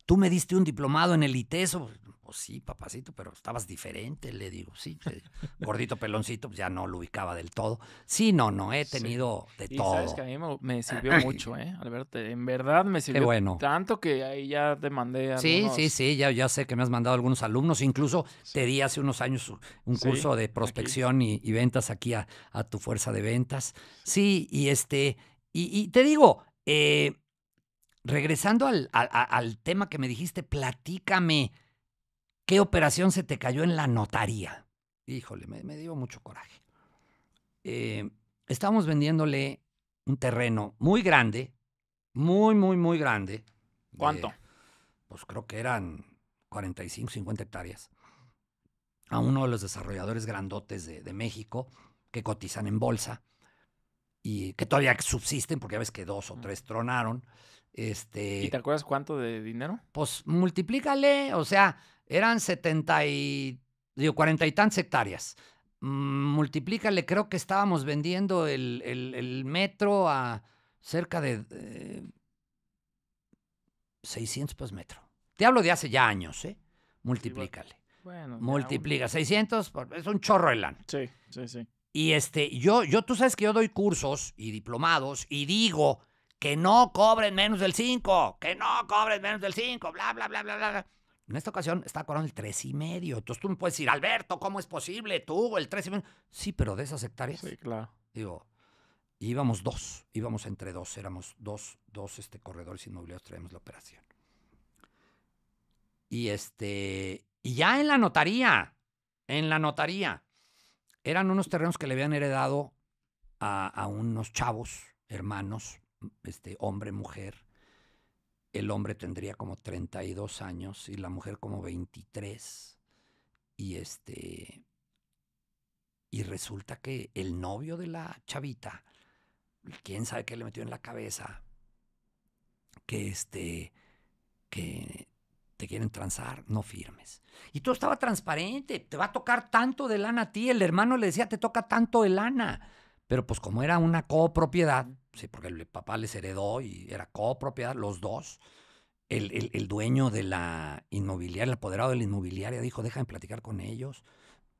tú me diste un diplomado en el ITESO. Pues sí, papacito, pero estabas diferente, le digo, sí, gordito peloncito, pues ya no lo ubicaba del todo. Sí, no, no, he tenido de todo. Sabes que a mí me, sirvió mucho, ¿eh? Alberto, en verdad me sirvió bueno. tanto que ahí ya te mandé algunos... Sí, sí, sí, ya, ya sé que me has mandado algunos alumnos, incluso te di hace unos años un curso de prospección y, ventas aquí a, tu fuerza de ventas. Sí, y este, y, y te digo, eh, regresando al, tema que me dijiste, platícame, ¿qué operación se te cayó en la notaría? Híjole, me, dio mucho coraje. Eh, estábamos vendiéndole un terreno muy grande, muy, muy, muy grande. ¿Cuánto? pues creo que eran 45, 50 hectáreas. A uno de los desarrolladores grandotes de México que cotizan en bolsa y que todavía subsisten, porque ya ves que dos o tres tronaron. Este, ¿Y te acuerdas cuánto de dinero? Pues multiplícale, o sea, eran 70 y, digo, 40 y tantas hectáreas. Mm, multiplícale, creo que estábamos vendiendo el, metro a cerca de eh, seiscientos 600 metro. Te hablo de hace ya años, ¿eh? Multiplícale. Bueno, Multiplica, 600, es un chorro el Sí, sí, sí. Y este, yo, yo, tú sabes que yo doy cursos y diplomados y digo que no cobren menos del 5, que no cobren menos del 5, bla, bla, bla, bla, bla. En esta ocasión está cobrando el 3 y medio. Entonces tú me puedes decir, Alberto, ¿cómo es posible? Tú, el 3 Sí, pero de esas hectáreas. Sí, claro. Digo, íbamos dos, íbamos entre dos, éramos dos, dos este, corredores inmobiliarios, Traemos la operación. Y este, y ya en la notaría, en la notaría, eran unos terrenos que le habían heredado a, unos chavos, hermanos, este, hombre, mujer. El hombre tendría como 32 años y la mujer como 23. Y este. Y resulta que el novio de la chavita, quién sabe qué le metió en la cabeza, que este. que te quieren transar, no firmes. Y todo estaba transparente, te va a tocar tanto de lana a ti, el hermano le decía, te toca tanto de lana. Pero pues como era una copropiedad, sí, porque el papá les heredó y era copropiedad, los dos, el, dueño de la inmobiliaria, el apoderado de la inmobiliaria dijo, déjame platicar con ellos,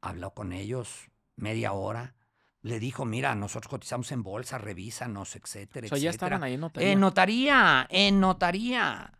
habló con ellos media hora, le dijo, mira, nosotros cotizamos en bolsa, revísanos, etcétera, o sea, ya estaban ahí en notaría. En notaría, en notaría.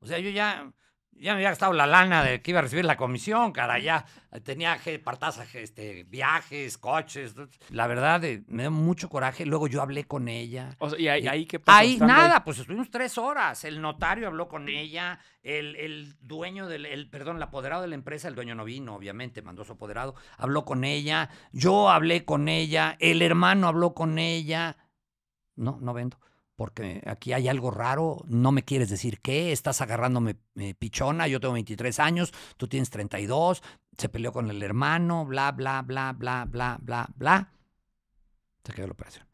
O sea, yo ya ya me había gastado la lana de que iba a recibir la comisión, cara, ya tenía partazas, este, viajes, coches. La verdad, eh, me dio mucho coraje. Luego yo hablé con ella. ¿y, ahí, qué pasó? Ahí nada, pues estuvimos tres horas. El notario habló con ella, el, dueño del, perdón, el apoderado de la empresa, el dueño no vino, obviamente, mandó su apoderado, habló con ella, yo hablé con ella, el hermano habló con ella. No, no vendo porque aquí hay algo raro, no me quieres decir qué, estás agarrándome eh, pichona, yo tengo 23 años, tú tienes 32, se peleó con el hermano, bla, bla, bla, bla, bla, bla, bla. Se quedó la operación.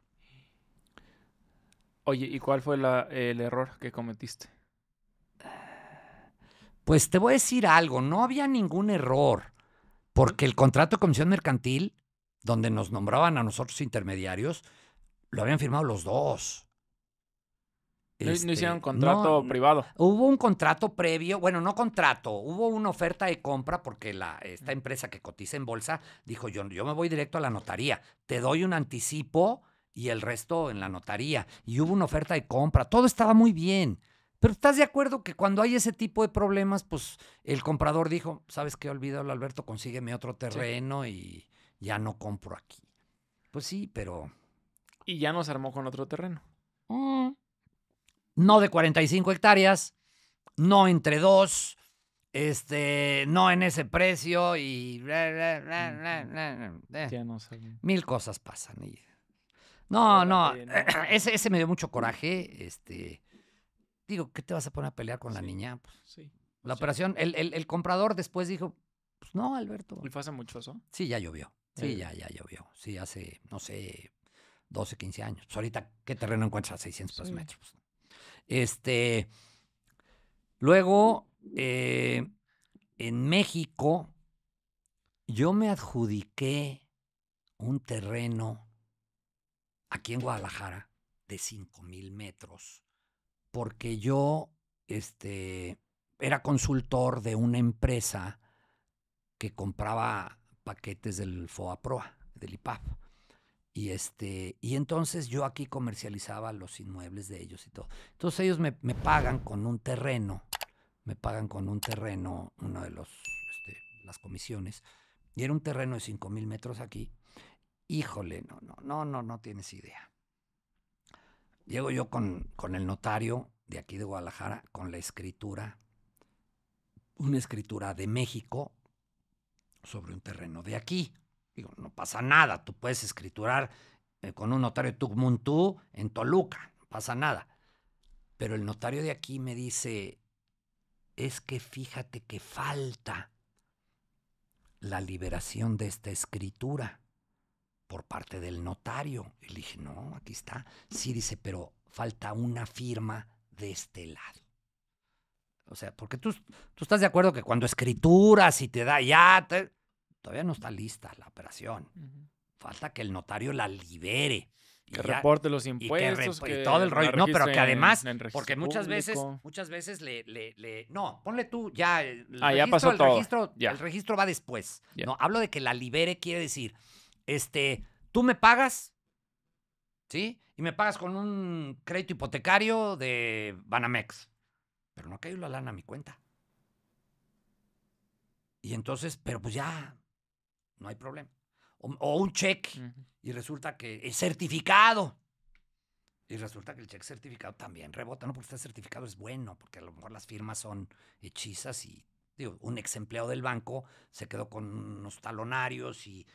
Oye, ¿y cuál fue el error que cometiste? Pues te voy a decir algo, no había ningún error, porque el contrato de comisión mercantil, donde nos nombraban a nosotros intermediarios, lo habían firmado los dos. No, este, hicieron contrato privado. Hubo un contrato previo, bueno, no contrato, hubo una oferta de compra porque la, esta empresa que cotiza en bolsa dijo, yo, yo me voy directo a la notaría, te doy un anticipo y el resto en la notaría. Y hubo una oferta de compra, todo estaba muy bien. Pero estás de acuerdo que cuando hay ese tipo de problemas, pues el comprador dijo, sabes qué, olvídalo Alberto, consígueme otro terreno y ya no compro aquí. Pues sí, pero... Y ya nos armó con otro terreno. Mm no de 45 hectáreas, no entre dos, este, no en ese precio y... mil cosas pasan. Y... No, no, ese, me dio mucho coraje. Este, digo, ¿qué te vas a poner a pelear con la niña? Pues, la operación, el, comprador después dijo, pues no, Alberto. ¿Y fue hace mucho eso? Sí, ya llovió. Sí, eh. ya, ya llovió. Sí, hace, no sé, 12, 15 años. Pues, ahorita, ¿qué terreno encuentras a 600 metros? Este, luego, eh, en México, yo me adjudiqué un terreno aquí en Guadalajara de 5 mil metros, porque yo este, era consultor de una empresa que compraba paquetes del FOAPROA, del IPAP. Y, este, y entonces yo aquí comercializaba los inmuebles de ellos y todo. Entonces ellos me, pagan con un terreno, me pagan con un terreno, una de los, este, las comisiones, y era un terreno de cinco mil metros aquí. Híjole, no, no, no, no, no tienes idea. Llego yo con, con el notario de aquí de Guadalajara, con la escritura, una escritura de México sobre un terreno de aquí digo, no pasa nada, tú puedes escriturar eh, con un notario Tucmuntú en Toluca, no pasa nada. Pero el notario de aquí me dice, es que fíjate que falta la liberación de esta escritura por parte del notario. Y le dije, no, aquí está. Sí, dice, pero falta una firma de este lado. O sea, porque tú, tú estás de acuerdo que cuando escrituras y te da ya, todavía no está lista la operación. Falta que el notario la libere. que reporte los impuestos. Y, que todo el rollo. No, pero que además, porque muchas veces, muchas veces le, le, No, ponle tú, ya. ah, ya pasó el todo. Registro, El registro va después. No, hablo de que la libere, quiere decir, este, tú me pagas, ¿sí? Y me pagas con un crédito hipotecario de Banamex. Pero no ha caído la lana a mi cuenta. Y entonces, pero pues ya, no hay problema. O, un cheque y resulta que es certificado. Y resulta que el cheque certificado también rebota, ¿no? Porque está certificado es bueno, porque a lo mejor las firmas son hechizas y digo, un ex empleado del banco se quedó con unos talonarios y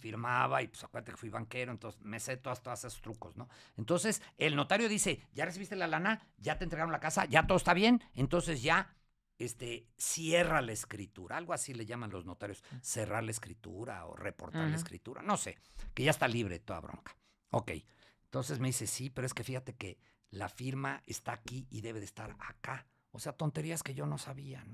firmaba y pues acuérdate que fui banquero, entonces me sé todas, todos esos trucos, ¿no? Entonces el notario dice, ya recibiste la lana, ya te entregaron la casa, ya todo está bien, entonces ya este, cierra la escritura, algo así le llaman los notarios, mm. cerrar la escritura o reportar la escritura, no sé, que ya está libre toda bronca. Ok, entonces me dice, sí, pero es que fíjate que la firma está aquí y debe de estar acá. O sea, tonterías que yo no sabía,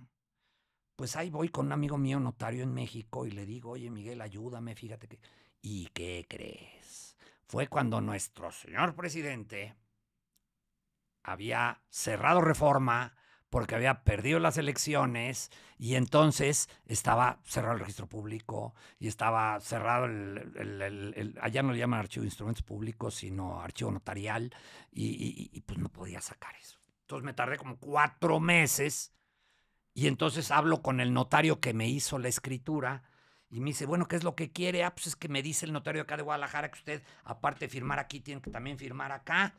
Pues ahí voy con un amigo mío notario en México y le digo, oye Miguel, ayúdame, fíjate que... ¿Y qué crees? Fue cuando nuestro señor presidente había cerrado reforma, porque había perdido las elecciones y entonces estaba cerrado el registro público y estaba cerrado el, allá no le llaman archivo de instrumentos públicos, sino archivo notarial y, y, pues no podía sacar eso. Entonces me tardé como cuatro meses y entonces hablo con el notario que me hizo la escritura y me dice, bueno, ¿qué es lo que quiere? Ah, pues es que me dice el notario acá de Guadalajara que usted, aparte de firmar aquí, tiene que también firmar acá.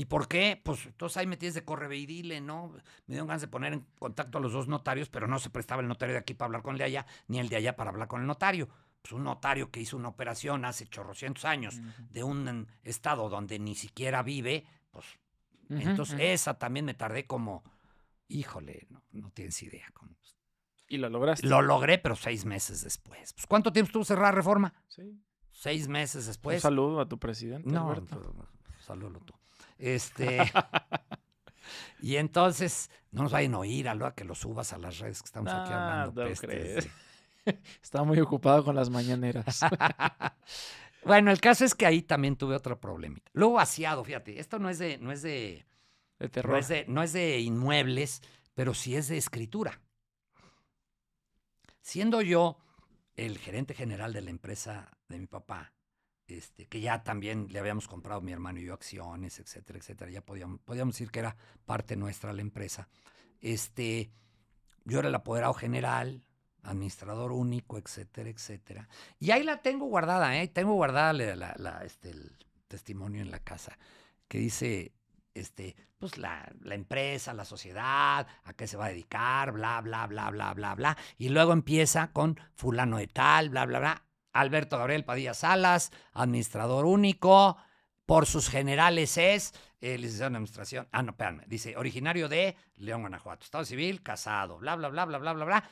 ¿Y por qué? Pues entonces ahí me tienes de corre ¿no? Me dio ganas de poner en contacto a los dos notarios, pero no se prestaba el notario de aquí para hablar con el de allá, ni el de allá para hablar con el notario. Pues un notario que hizo una operación hace chorrocientos años de un mm, estado donde ni siquiera vive, pues. entonces, esa también me tardé como, híjole, no, no tienes idea cómo. ¿Y lo lograste? Lo logré, pero seis meses después. Pues, ¿Cuánto tiempo estuvo cerrada la reforma? Sí. Seis meses después. Un saludo a tu presidente. No, Alberto. saludo tú. Este. y entonces, no nos vayan a oír, a lo que lo subas a las redes que estamos aquí ah, hablando. Está muy ocupado con las mañaneras. bueno, el caso es que ahí también tuve otro problemita. Luego vaciado, fíjate, esto no es de, no es de, terror. No es de, no es de inmuebles, pero sí es de escritura. Siendo yo el gerente general de la empresa de mi papá, este, que ya también le habíamos comprado mi hermano y yo acciones, etcétera, etcétera. Ya podíamos, podíamos decir que era parte nuestra la empresa. Este, yo era el apoderado general, administrador único, etcétera, etcétera. Y ahí la tengo guardada, ¿eh? Tengo guardada este, el testimonio en la casa que dice, este, pues la, la, empresa, la sociedad, a qué se va a dedicar, bla, bla, bla, bla, bla, bla. Y luego empieza con fulano de tal, bla, bla, bla. Alberto Gabriel Padilla Salas, administrador único, por sus generales es eh, licenciado en administración. Ah, no, espérame. Dice, originario de León, Guanajuato, Estado civil, casado, bla, bla, bla, bla, bla, bla, bla.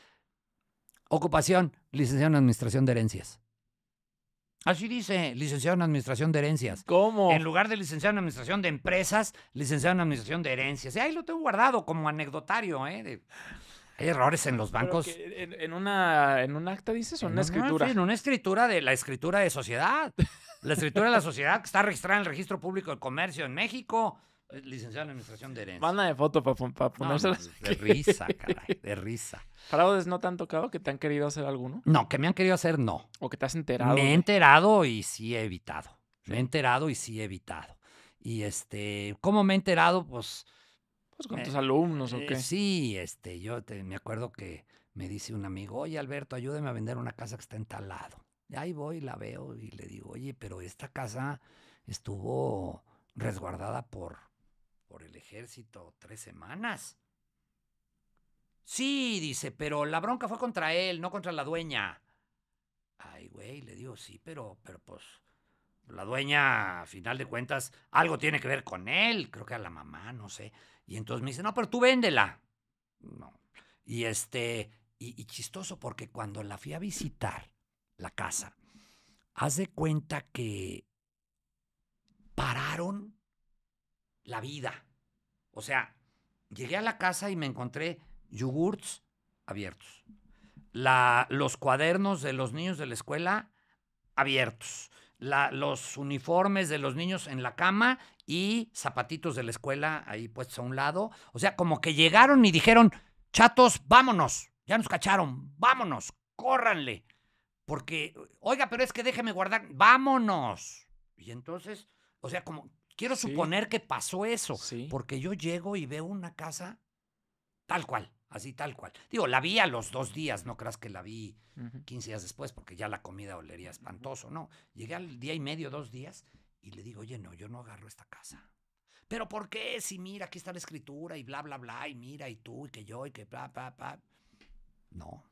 Ocupación, licenciado en administración de herencias. Así dice, licenciado en administración de herencias. ¿Cómo? En lugar de licenciado en administración de empresas, licenciado en administración de herencias. Y ahí lo tengo guardado como anecdotario, ¿eh? Hay errores en los bancos. En, una, ¿En un acta dices o en una, escritura? Sí, en una escritura de la escritura de sociedad. La escritura de la sociedad que está registrada en el Registro Público de Comercio en México. Eh, Licenciado en Administración de Herencia. Banda de foto para pa, ponérselas. de risa, caray, de risa. ¿Fraudes no te han tocado que te han querido hacer alguno? No, que me han querido hacer, no. ¿O que te has enterado? Me he enterado y sí he evitado. Me he enterado y sí he evitado. Y este, ¿cómo me he enterado? Pues pues, con tus eh, alumnos o eh, qué. sí, este, yo me acuerdo que me dice un amigo, oye Alberto, ayúdame a vender una casa que está en lado. Y ahí voy, la veo y le digo, oye, pero esta casa estuvo resguardada por, por el ejército tres semanas. Sí, dice, pero la bronca fue contra él, no contra la dueña. Ay, güey, le digo, sí, pero, pero pues la dueña, a final de cuentas, algo tiene que ver con él. Creo que a la mamá, no sé. Y entonces me dice, no, pero tú véndela. No. Y este, y, chistoso, porque cuando la fui a visitar, la casa, haz de cuenta que pararon la vida. O sea, llegué a la casa y me encontré yogurts abiertos. los cuadernos de los niños de la escuela abiertos los uniformes de los niños en la cama y zapatitos de la escuela ahí puestos a un lado. O sea, como que llegaron y dijeron, chatos, vámonos, ya nos cacharon, vámonos, córranle. Porque, oiga, pero es que déjeme guardar, vámonos. Y entonces, o sea, como quiero suponer que pasó eso, porque yo llego y veo una casa tal cual. Así tal cual. Digo, la vi a los dos días, no creas que la vi 15 días después, porque ya la comida olería espantoso, no. Llegué al día y medio, dos días, y le digo, oye, no, yo no agarro esta casa. ¿Pero por qué? Si mira, aquí está la escritura y bla, bla, bla, y mira, y tú, y que yo, y que bla, bla, bla. No.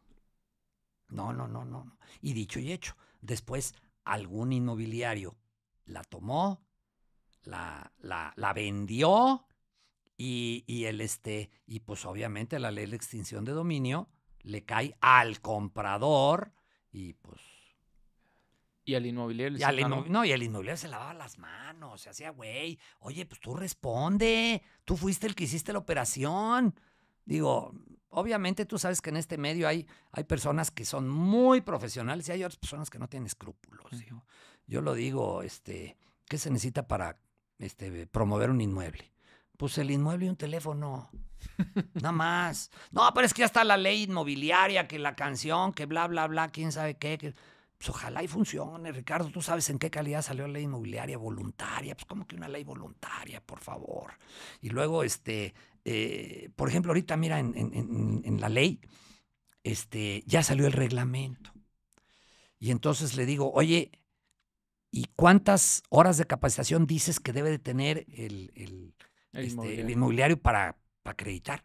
No, no, no, no. no. Y dicho y hecho, después algún inmobiliario la tomó, la, la, la vendió y, y el este, y pues obviamente la ley de extinción de dominio le cae al comprador y pues. Y al inmobiliario. no, y el inmobiliario se lavaba las manos, se hacía güey. Oye, pues tú responde. Tú fuiste el que hiciste la operación. Digo, obviamente tú sabes que en este medio hay, hay personas que son muy profesionales y hay otras personas que no tienen escrúpulos. Yo lo digo, este, ¿qué se necesita para este, promover un inmueble? Pues el inmueble y un teléfono. Nada más. No, pero es que ya está la ley inmobiliaria, que la canción, que bla, bla, bla, quién sabe qué. Pues ojalá y funcione, Ricardo. Tú sabes en qué calidad salió la ley inmobiliaria voluntaria. Pues como que una ley voluntaria, por favor. Y luego, este, eh, por ejemplo, ahorita mira en, la ley, este, ya salió el reglamento. Y entonces le digo, oye, ¿y cuántas horas de capacitación dices que debe de tener el, el este, el, inmobiliario. para, acreditar.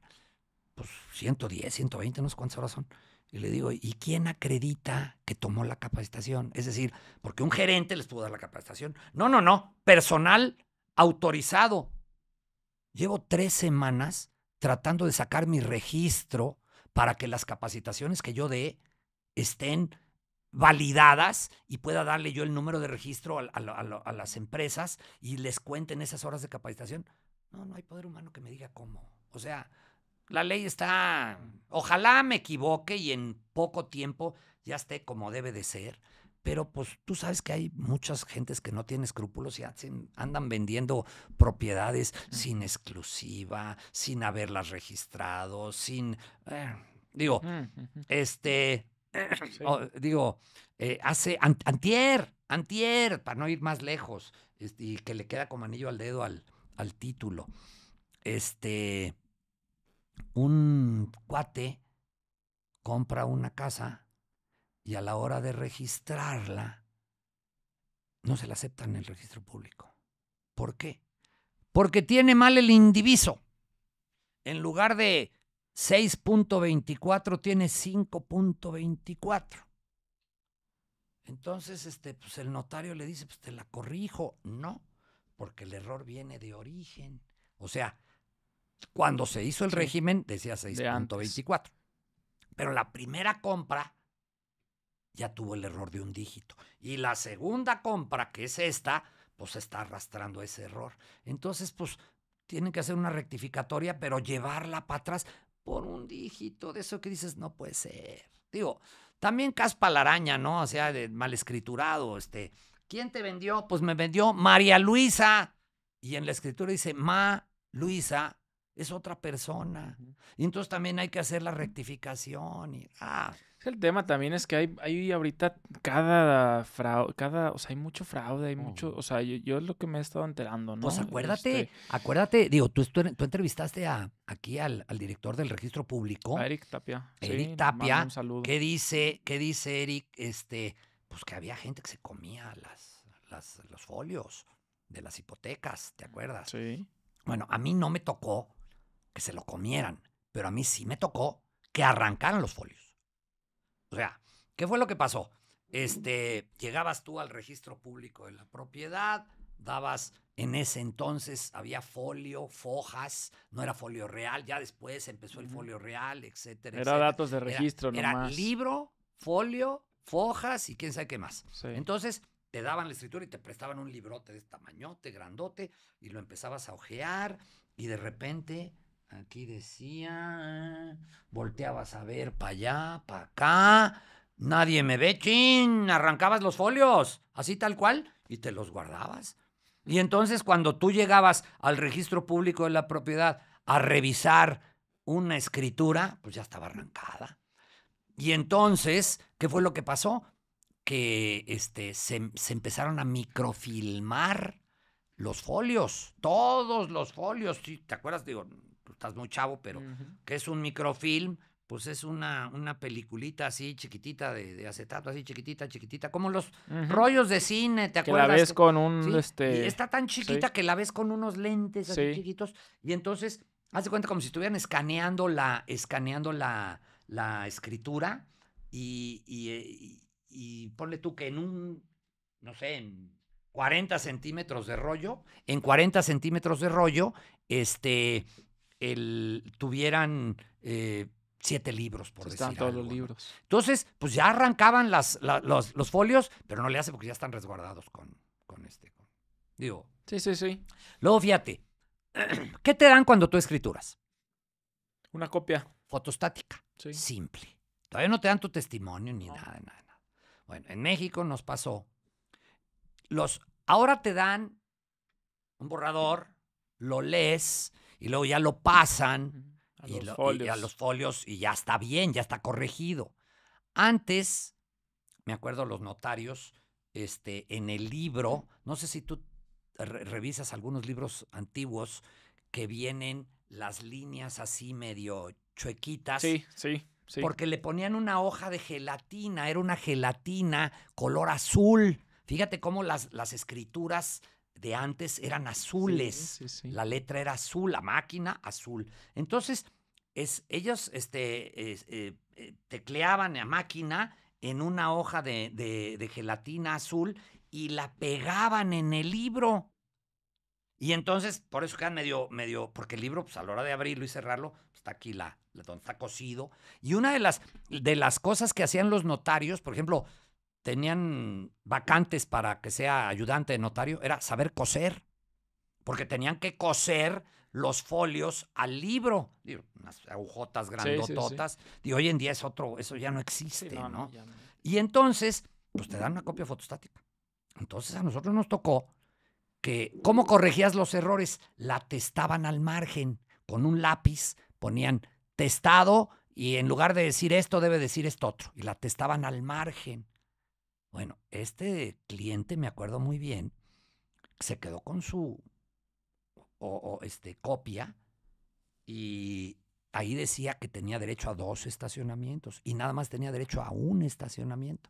Pues 110, 120, no sé cuántas horas son. Y le digo, ¿y quién acredita que tomó la capacitación? Es decir, porque un gerente les pudo dar la capacitación. No, no, no. Personal autorizado. Llevo tres semanas tratando de sacar mi registro para que las capacitaciones que yo dé estén validadas y pueda darle yo el número de registro a las empresas y les cuenten esas horas de capacitación. No, no hay poder humano que me diga cómo. O sea, la ley está, ojalá me equivoque y en poco tiempo ya esté como debe de ser, pero pues tú sabes que hay muchas gentes que no tienen escrúpulos y andan vendiendo propiedades sin exclusiva, sin haberlas registrado, sin... Eh, digo, este... digo, eh, hace antier, antier, para no ir más lejos, este, y que le queda como anillo al dedo al, al título. Este, un cuate compra una casa y a la hora de registrarla, no se la aceptan en el registro público. ¿Por qué? Porque tiene mal el indiviso. En lugar de 6.24 tiene 5.24. Entonces, este, pues, el notario le dice, pues te la corrijo. No, porque el error viene de origen. O sea, cuando se hizo el régimen decía 6.24, pero la primera compra ya tuvo el error de un dígito. Y la segunda compra, que es esta, pues está arrastrando ese error. Entonces, pues tienen que hacer una rectificatoria, pero llevarla para atrás por un dígito de eso que dices, no puede ser. Digo, también caspa la araña, ¿no? O sea, de mal escriturado, este, ¿Quién te vendió? Pues me vendió María Luisa. Y en la escritura dice, Ma Luisa es otra persona. Y entonces también hay que hacer la rectificación. Y, ah. El tema también es que hay, hay ahorita cada fraude, cada, o sea, hay mucho fraude, hay mucho, o sea, yo, es lo que me he estado enterando, ¿no? Pues acuérdate, este acuérdate, digo, tú, tú, entrevistaste a, aquí al, director del registro público. Eric Tapia. Eric Tapia. Un saludo. ¿Qué dice, qué dice Eric? Este, pues que había gente que se comía las, los folios de las hipotecas, ¿te acuerdas? Sí. Bueno, a mí no me tocó que se lo comieran, pero a mí sí me tocó que arrancaran los folios. O sea, ¿qué fue lo que pasó? Este, llegabas tú al registro público de la propiedad, dabas, en ese entonces había folio, fojas, no era folio real, ya después empezó el folio real, etcétera. Era datos de registro, era, nomás. Era libro, folio fojas y quién sabe qué más. Entonces, te daban la escritura y te prestaban un librote de este tamañote, grandote, y lo empezabas a ojear, y de repente, aquí decía, volteabas a ver para allá, para acá, nadie me ve, chin, arrancabas los folios, así tal cual, y te los guardabas. Y entonces cuando tú llegabas al registro público de la propiedad a revisar una escritura, pues ya estaba arrancada. Y entonces, ¿qué fue lo que pasó? Que este, se, empezaron a microfilmar los folios, todos los folios. ¿Te acuerdas? Digo, estás muy chavo, pero que ¿qué es un microfilm? Pues es una, una peliculita así chiquitita de, acetato, así chiquitita, chiquitita, como los rollos de cine, ¿te acuerdas? Que la ves con un... Este... está tan chiquita que la ves con unos lentes así chiquitos. Y entonces, de cuenta como si estuvieran escaneando la, escaneando la, la escritura y, eh, y, y, ponle tú que en un, no sé, en 40 centímetros de rollo, en 40 centímetros de rollo, este, el, tuvieran... Eh, siete libros, por están todos los libros. Entonces, pues ya arrancaban las, los, los, folios, pero no le hace porque ya están resguardados con, con este. digo. Sí, sí, sí. Luego, fíjate, ¿qué te dan cuando tú escrituras? Una copia fotostática. Simple. Todavía no te dan tu testimonio ni nada, nada, nada. Bueno, en México nos pasó. Los, ahora te dan un borrador, lo lees y luego ya lo pasan a y, los folios. y a los folios y ya está bien, ya está corregido. Antes, me acuerdo los notarios, este, en el libro, no sé si tú revisas algunos libros antiguos que vienen las líneas así medio chuequitas. Sí, sí. Sí. Porque le ponían una hoja de gelatina, era una gelatina color azul. Fíjate cómo las, las escrituras de antes eran azules. la letra era azul, la máquina azul. Entonces, es, ellos este, eh, eh, tecleaban a máquina en una hoja de, de, gelatina azul y la pegaban en el libro. Y entonces, por eso quedan medio, medio, porque el libro, pues a la hora de abrirlo y cerrarlo, pues, está aquí la, donde está cosido. Y una de las, de las cosas que hacían los notarios, por ejemplo, tenían vacantes para que sea ayudante de notario, era saber coser, porque tenían que coser los folios al libro, Digo, unas agujotas grandototas. Y hoy en día es otro, eso ya no existe, ¿no? Y entonces, pues te dan una copia fotostática. Entonces a nosotros nos tocó que cómo corregías los errores, la testaban al margen con un lápiz, ponían testado y en lugar de decir esto debe decir esto otro y la testaban al margen. Bueno, este cliente me acuerdo muy bien, se quedó con su este copia y ahí decía que tenía derecho a dos estacionamientos y nada más tenía derecho a un estacionamiento.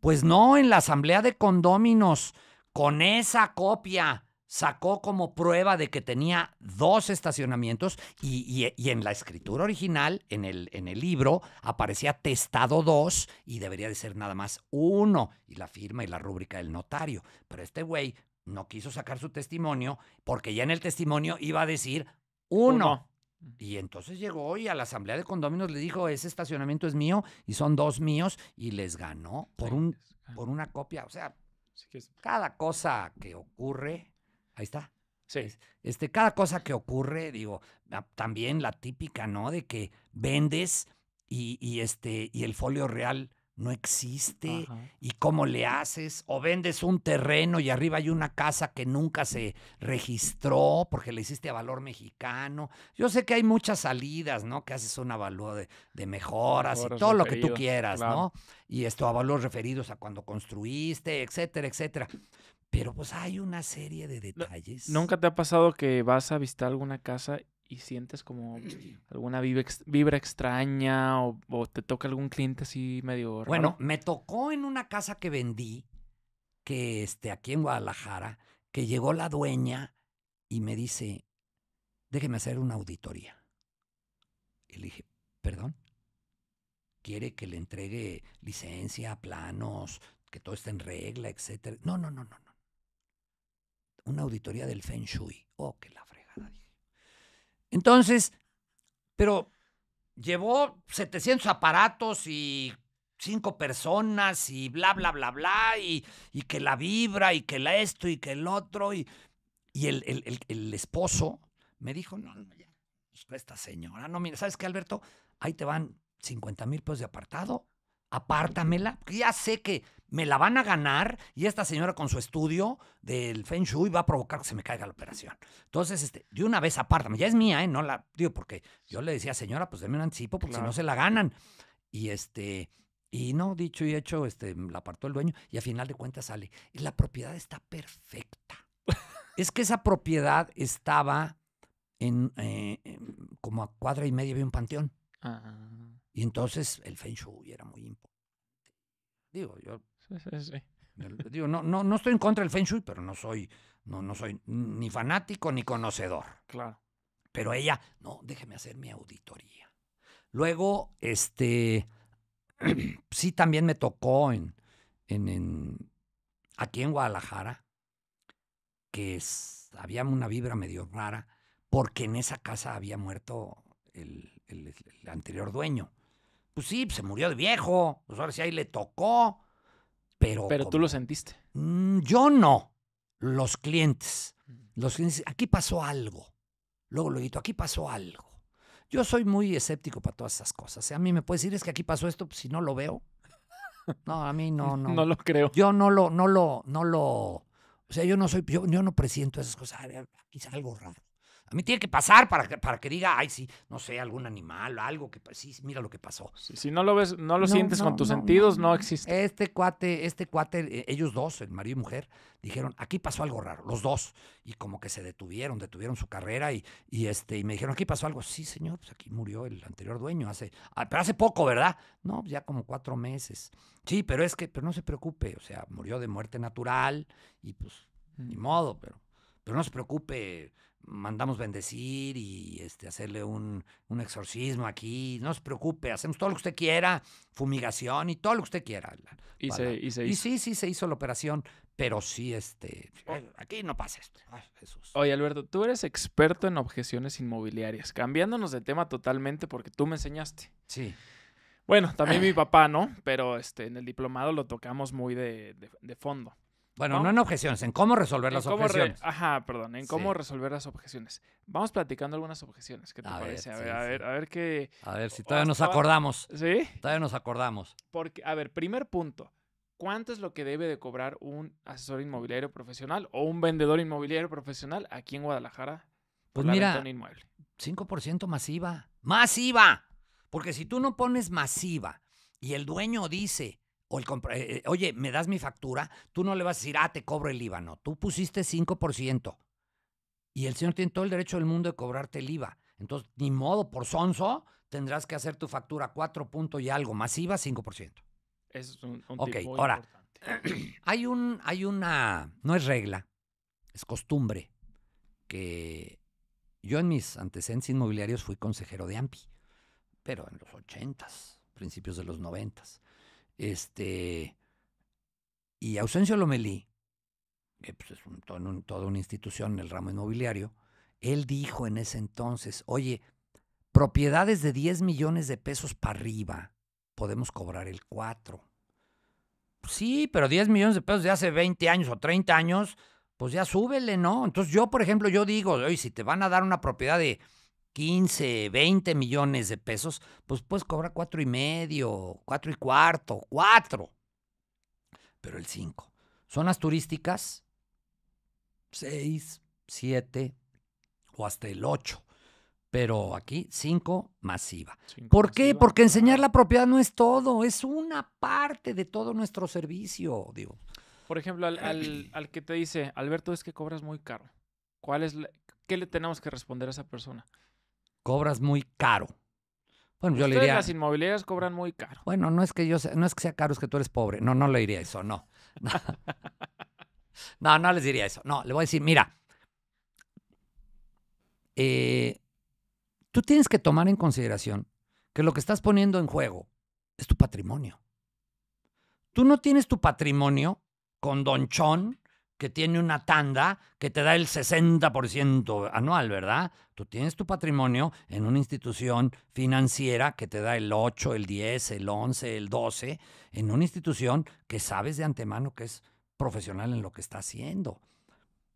Pues no, en la asamblea de condóminos con esa copia sacó como prueba de que tenía dos estacionamientos y, en la escritura original, en el, en el, libro, aparecía testado dos y debería de ser nada más uno y la firma y la rúbrica del notario. Pero este güey no quiso sacar su testimonio porque ya en el testimonio iba a decir uno. Y entonces llegó y a la asamblea de condóminos le dijo, ese estacionamiento es mío y son dos míos y les ganó por, un, por una copia. O sea, cada cosa que ocurre, ahí está. Este, cada cosa que ocurre, digo, ah, también la típica, ¿no? De que vendes y este, y el folio real no existe. ¿Y cómo le haces? O vendes un terreno y arriba hay una casa que nunca se registró porque le hiciste a valor mexicano. Yo sé que hay muchas salidas, ¿no? Que haces un avalúo de, mejoras, y todo lo que tú quieras, ¿no? Y esto, a valores referidos a cuando construiste, etcétera, etcétera. Pero pues hay una serie de detalles. ¿Nunca te ha pasado que vas a visitar alguna casa y sientes como alguna vibra, extraña o, te toca algún cliente así medio raro? Bueno, me tocó en una casa que vendí, que este, aquí en Guadalajara, que llegó la dueña y me dice, déjeme hacer una auditoría. Y le dije, perdón, quiere que le entregue licencia, planos, que todo esté en regla, etcétera. No, no, no, no, no. Una auditoría del Feng Shui. Oh, que la entonces, pero llevó 700 aparatos y cinco personas y bla, bla, bla, bla, y, que la vibra y que la esto y que el otro. Y, y el, el, esposo me dijo, no, no, ya, pues, esta señora, no, mira, ¿sabes qué, Alberto? Ahí te van 50 mil pesos de apartado, apártamela, ya sé que me la van a ganar y esta señora con su estudio del Feng Shui va a provocar que se me caiga la operación. Entonces, este, de una vez apártame, ya es mía, ¿eh? No la, digo, porque yo le decía, señora, pues déme un anticipo porque si no se la ganan. Y este, y no, dicho y hecho, este, la apartó el dueño y a final de cuentas sale. Y la propiedad está perfecta. es que esa propiedad estaba en, eh, como a cuadra y media había un panteón. Ah. Y entonces el Feng Shui era muy importante. Digo, yo Digo, no, no, no estoy en contra del Feng Shui, pero no soy, no, no soy ni fanático ni conocedor. Claro. Pero ella, no, déjeme hacer mi auditoría. Luego, este, sí también me tocó en, en, aquí en Guadalajara, que había una vibra medio rara, porque en esa casa había muerto el, el anterior dueño. Pues sí, pues se murió de viejo, pues ahora sí ahí le tocó pero... tú lo sentiste. Mm, yo no, los clientes. Los aquí pasó algo. Luego lo grito. aquí pasó algo. Yo soy muy escéptico para todas esas cosas. ¿eh? A mí me puedes decir, es que aquí pasó esto, pues, si no lo veo. No, a mí no, no. No lo creo. Yo no lo, no lo, no lo... O sea, yo no soy, yo, no presiento esas cosas. Aquí es algo raro. A mí tiene que pasar para que, para que diga, ay, sí, no sé, algún animal, o algo que sí, mira lo que pasó. Si, no lo ves, no lo sientes con tus sentidos, no, existe. Este cuate, este cuate, e, ellos dos, el marido y mujer, dijeron, aquí pasó algo raro, los dos. Y como que se detuvieron, detuvieron su carrera y, y este, y me dijeron, aquí pasó algo. Sí, señor, pues aquí murió el anterior dueño, hace, ah, pero hace poco, ¿verdad? No, pues ya como cuatro meses. Sí, pero es que, pero no se preocupe, o sea, murió de muerte natural y pues, ni mm. modo, pero, pero no se preocupe mandamos bendecir y este, hacerle un, exorcismo aquí. No se preocupe, hacemos todo lo que usted quiera, fumigación y todo lo que usted quiera. Y, se, Y sí, sí, se hizo la operación, pero sí, este, eh, aquí no pasa esto. Ah, Oye, Alberto, tú eres experto en objeciones inmobiliarias, cambiándonos de tema totalmente porque tú me enseñaste. Sí. Bueno, también mi papá, ¿no? Pero este, en el diplomado lo tocamos muy de, de, de fondo. Bueno, ¿no? en objeciones, en cómo resolver las objeciones. ajá, perdón, en cómo resolver las objeciones. Vamos platicando algunas objeciones, ¿qué te a parece? Ver, a, ver, a ver, qué. A ver si todavía nos acordamos. ¿Sí? Todavía nos acordamos. Porque, a ver, primer punto. ¿Cuánto es lo que debe de cobrar un asesor inmobiliario profesional o un vendedor inmobiliario profesional aquí en Guadalajara? Pues por mira, inmueble? 5% masiva. ¡Masiva! Porque si tú no pones masiva y el dueño dice, eh, eh, oye, me das mi factura, tú no le vas a decir, ah, te cobro el IVA, no, tú pusiste 5%. Y el señor tiene todo el derecho del mundo de cobrarte el IVA. Entonces, ni modo, por sonso, tendrás que hacer tu factura 4 puntos y algo, más IVA 5%. Eso es un, Ok, ahora, hay, un, hay una, no es regla, es costumbre, que yo en mis antecedentes inmobiliarios fui consejero de AMPI, pero en los 80s, principios de los 90s. Este, y Ausencio Lomelí, que pues, es toda una institución en el ramo inmobiliario, él dijo en ese entonces, oye, propiedades de 10 millones de pesos para arriba, podemos cobrar el 4. sí, pero 10 millones de pesos de hace 20 años o 30 años, pues ya súbele, ¿no? Entonces yo, por ejemplo, yo digo, oye, si te van a dar una propiedad de 15, 20 millones de pesos, pues puedes cobrar cuatro y medio, cuatro y cuarto, cuatro. Pero el 5. Zonas turísticas, 6, 7 o hasta el 8. Pero aquí 5 masiva. ¿Por qué? Porque enseñar la propiedad no es todo, es una parte de todo nuestro servicio, digo. Por ejemplo, al, que te dice, Alberto, es que cobras muy caro. ¿Cuál es ¿Qué le tenemos que responder a esa persona? cobras muy caro. Bueno, yo le diría. Las inmobiliarias cobran muy caro. Bueno, no es que yo sea, no es que sea caro, es que tú eres pobre. No, no le diría eso, no. no, no les diría eso. No, le voy a decir, mira, eh, tú tienes que tomar en consideración que lo que estás poniendo en juego es tu patrimonio. Tú no tienes tu patrimonio con Don Chon que tiene una tanda que te da el 60% anual, ¿verdad? Tú tienes tu patrimonio en una institución financiera que te da el 8, el 10, el 11, el 12, en una institución que sabes de antemano que es profesional en lo que está haciendo.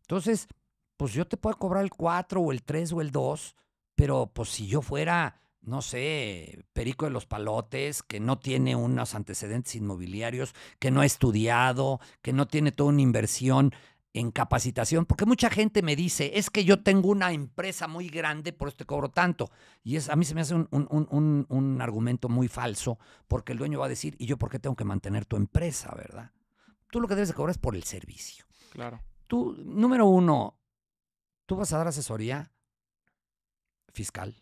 Entonces, pues yo te puedo cobrar el 4 o el 3 o el 2, pero pues si yo fuera no sé, Perico de los Palotes, que no tiene unos antecedentes inmobiliarios, que no ha estudiado, que no tiene toda una inversión en capacitación, porque mucha gente me dice, es que yo tengo una empresa muy grande, por eso te cobro tanto. Y es, a mí se me hace un, un argumento muy falso, porque el dueño va a decir, ¿y yo por qué tengo que mantener tu empresa, verdad? Tú lo que debes de cobrar es por el servicio. Claro. Tú, número uno, tú vas a dar asesoría fiscal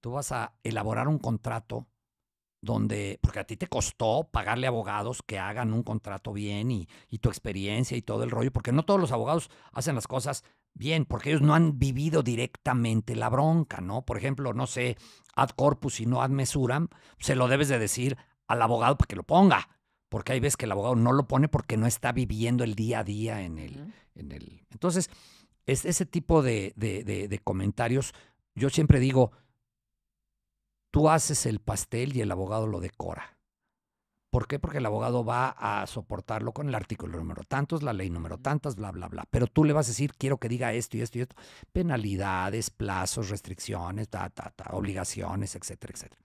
tú vas a elaborar un contrato donde, porque a ti te costó pagarle abogados que hagan un contrato bien y, tu experiencia y todo el rollo, porque no todos los abogados hacen las cosas bien, porque ellos no han vivido directamente la bronca, ¿no? Por ejemplo, no sé, ad corpus y no ad mesuram, se lo debes de decir al abogado para que lo ponga, porque hay veces que el abogado no lo pone porque no está viviendo el día a día en el... En el entonces, ese tipo de comentarios, yo siempre digo, tú haces el pastel y el abogado lo decora. ¿Por qué? Porque el abogado va a soportarlo con el artículo número tantos, la ley número tantas, bla, bla, bla. Pero tú le vas a decir, quiero que diga esto y esto y esto. Penalidades, plazos, restricciones, obligaciones, etcétera, etcétera.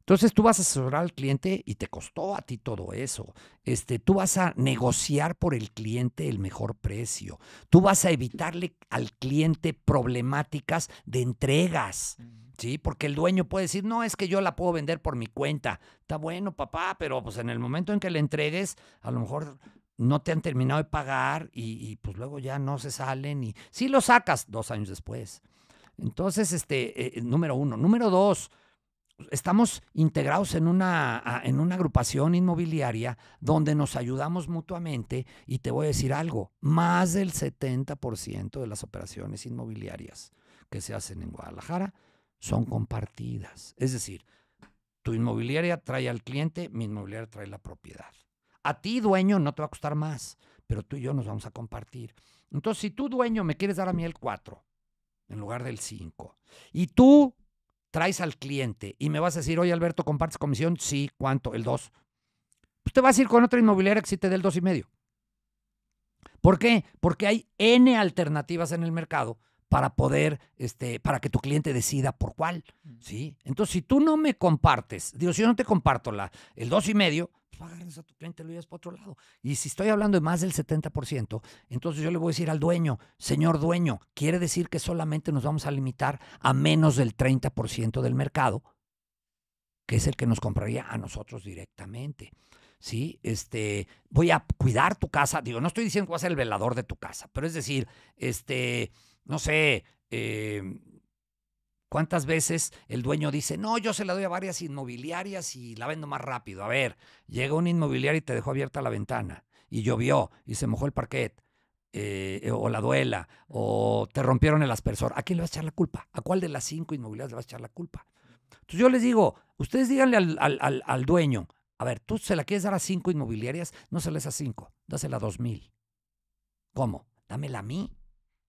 Entonces tú vas a asesorar al cliente y te costó a ti todo eso. Este, tú vas a negociar por el cliente el mejor precio. Tú vas a evitarle al cliente problemáticas de entregas. Sí, porque el dueño puede decir, no, es que yo la puedo vender por mi cuenta. Está bueno, papá, pero pues en el momento en que le entregues, a lo mejor no te han terminado de pagar y, pues luego ya no se salen y si lo sacas dos años después. Entonces, este, eh, número uno. Número dos, estamos integrados en una, en una agrupación inmobiliaria donde nos ayudamos mutuamente y te voy a decir algo, más del 70% de las operaciones inmobiliarias que se hacen en Guadalajara son compartidas. Es decir, tu inmobiliaria trae al cliente, mi inmobiliaria trae la propiedad. A ti, dueño, no te va a costar más, pero tú y yo nos vamos a compartir. Entonces, si tú, dueño, me quieres dar a mí el 4 en lugar del 5, y tú traes al cliente y me vas a decir, oye, Alberto, ¿compartes comisión? Sí, ¿cuánto? El 2. Usted pues te vas a ir con otra inmobiliaria que sí te dé el 2,5. ¿Por qué? Porque hay N alternativas en el mercado para poder, este, para que tu cliente decida por cuál, ¿sí? Entonces, si tú no me compartes, digo, si yo no te comparto la, el dos y medio, pues a tu cliente y lo llevas para otro lado. Y si estoy hablando de más del 70%, entonces yo le voy a decir al dueño, señor dueño, quiere decir que solamente nos vamos a limitar a menos del 30% del mercado, que es el que nos compraría a nosotros directamente. ¿sí? Este, voy a cuidar tu casa. Digo, no estoy diciendo que voy a ser el velador de tu casa, pero es decir, este, no sé, em, ¿Cuántas veces el dueño dice, no, yo se la doy a varias inmobiliarias y la vendo más rápido? A ver, llega un inmobiliario y te dejó abierta la ventana y llovió y se mojó el parquet eh, eh, o la duela o te rompieron el aspersor. ¿A quién le vas a echar la culpa? ¿A cuál de las cinco inmobiliarias le vas a echar la culpa? Entonces yo les digo, ustedes díganle al, dueño, a ver, tú se la quieres dar a cinco inmobiliarias, no se les a cinco, dásela a dos mil. ¿Cómo? Dámela a mí.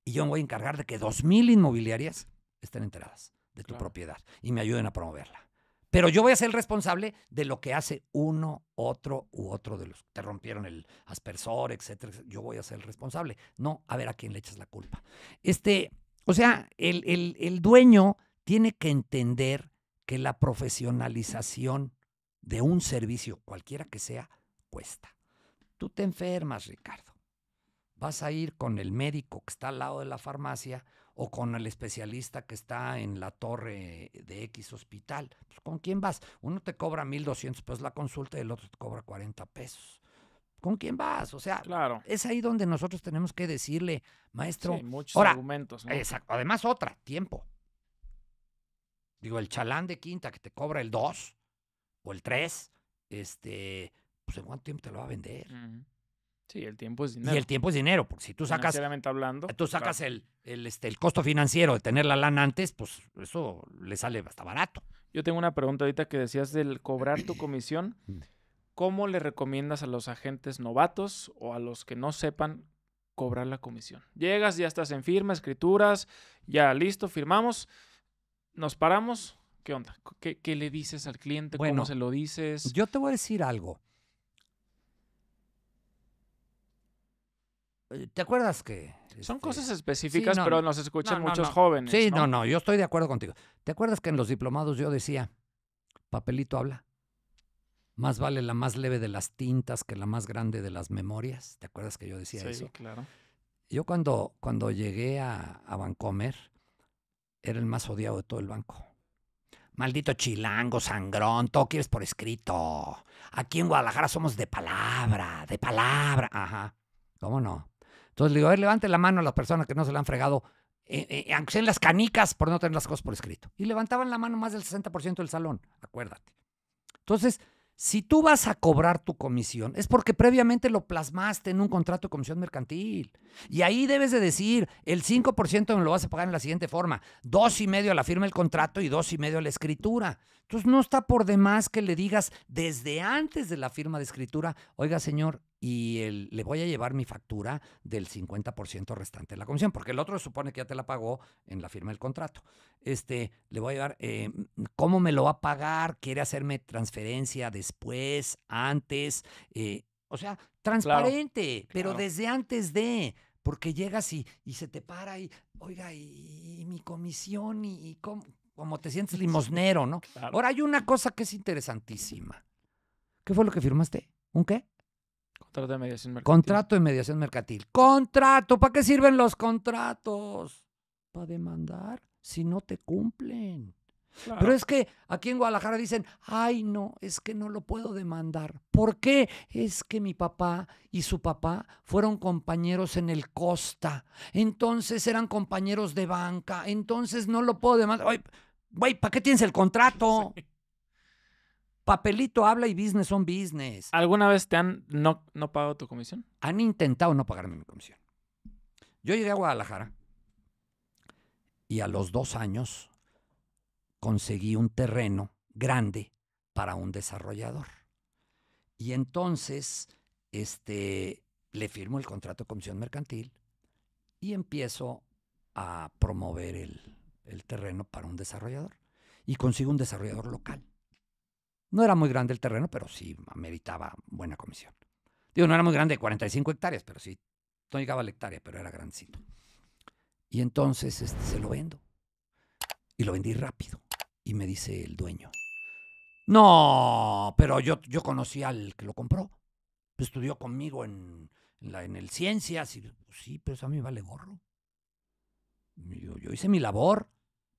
Y yo me voy a encargar de que 2.000 inmobiliarias estén enteradas de tu propiedad y me ayuden a promoverla. Pero yo voy a ser el responsable de lo que hace uno, otro u otro de los que te rompieron el aspersor, etcétera. Yo voy a ser el responsable. No, a ver a quién le echas la culpa. Este, o sea, el dueño tiene que entender que la profesionalización de un servicio, cualquiera que sea, cuesta. Tú te enfermas, Ricardo vas a ir con el médico que está al lado de la farmacia o con el especialista que está en la torre de X hospital. Pues, ¿Con quién vas? Uno te cobra 1.200 pesos la consulta y el otro te cobra 40 pesos. ¿Con quién vas? O sea, claro. es ahí donde nosotros tenemos que decirle, maestro. muchos argumentos. Exacto. Además, otra, tiempo. Digo, el chalán de quinta que te cobra el 2 o el 3, este, pues en cuánto tiempo te lo va a vender. Sí, el tiempo es dinero. Y el tiempo es dinero, porque si tú sacas. hablando. Tú sacas el, este, el costo financiero de tener la lana antes, pues eso le sale hasta barato. Yo tengo una pregunta ahorita que decías del cobrar tu comisión. Mm. ¿Cómo le recomiendas a los agentes novatos o a los que no sepan cobrar la comisión? Llegas, ya estás en firma, escrituras, ya listo, firmamos, nos paramos. ¿Qué onda? ¿Qué, le dices al cliente? ¿Cómo se lo dices? Yo te voy a decir algo. Eh, ¿Te acuerdas que...? Son este? cosas específicas, pero nos escuchan muchos jóvenes. Sí, ¿no? no, yo estoy de acuerdo contigo. ¿Te acuerdas que en los diplomados yo decía, papelito habla? Más vale la más leve de las tintas que la más grande de las memorias. ¿Te acuerdas que yo decía eso? Sí, claro. Yo cuando, cuando llegué a, a Bancomer, era el más odiado de todo el banco. Maldito chilango, sangrón, todo quieres por escrito. Aquí en Guadalajara somos de palabra, de palabra. Ajá. ¿Cómo no? Entonces le digo, a ver, levante la mano a las personas que no se le han fregado, eh, eh, aunque sean las canicas por no tener las cosas por escrito. Y levantaban la mano más del 60% del salón, acuérdate. Entonces, si tú vas a cobrar tu comisión, es porque previamente lo plasmaste en un contrato de comisión mercantil. Y ahí debes de decir, el 5% me lo vas a pagar en la siguiente forma, dos y medio a la firma del contrato y dos y medio a la escritura. Entonces no está por demás que le digas desde antes de la firma de escritura, oiga señor, y le voy a llevar mi factura del 50% restante de la comisión, porque el otro supone que ya te la pagó en la firma del contrato. Este, le voy a llevar, eh, ¿cómo me lo va a pagar? ¿Quiere hacerme transferencia después, antes? Eh, o sea, transparente, pero desde antes de, porque llegas y, se te para y, oiga, y, mi comisión y, cómo, te sientes limosnero, ¿no? Ahora hay una cosa que es interesantísima. ¿Qué fue lo que firmaste? ¿Un qué? Contrato de mediación mercantil. Contrato de mediación mercantil. Contrato. ¿Para qué sirven los contratos? Para demandar si no te cumplen. Pero es que aquí en Guadalajara dicen, ay no, es que no lo puedo demandar. ¿Por qué? Es que mi papá y su papá fueron compañeros en el Costa. Entonces eran compañeros de banca. Entonces no lo puedo demandar. güey, ¿para qué tienes el contrato? Papelito habla y business son business. ¿Alguna vez te han no, pagado tu comisión? Han intentado no pagarme mi comisión. Yo llegué a Guadalajara y a los dos años conseguí un terreno grande para un desarrollador. Y entonces este, le firmo el contrato de comisión mercantil y empiezo a promover el terreno para un desarrollador. Y consigo un desarrollador local no era muy grande el terreno, pero sí meritaba buena comisión. Digo, no era muy grande, 45 hectáreas, pero sí, no llegaba a la hectárea, pero era grandecito. Y entonces este, se lo vendo. Y lo vendí rápido. Y me dice el dueño, no, pero yo, yo conocí al que lo compró. Estudió conmigo en, la, en el Ciencias. Y, pues sí, pero eso a mí vale gorro. yo hice mi labor.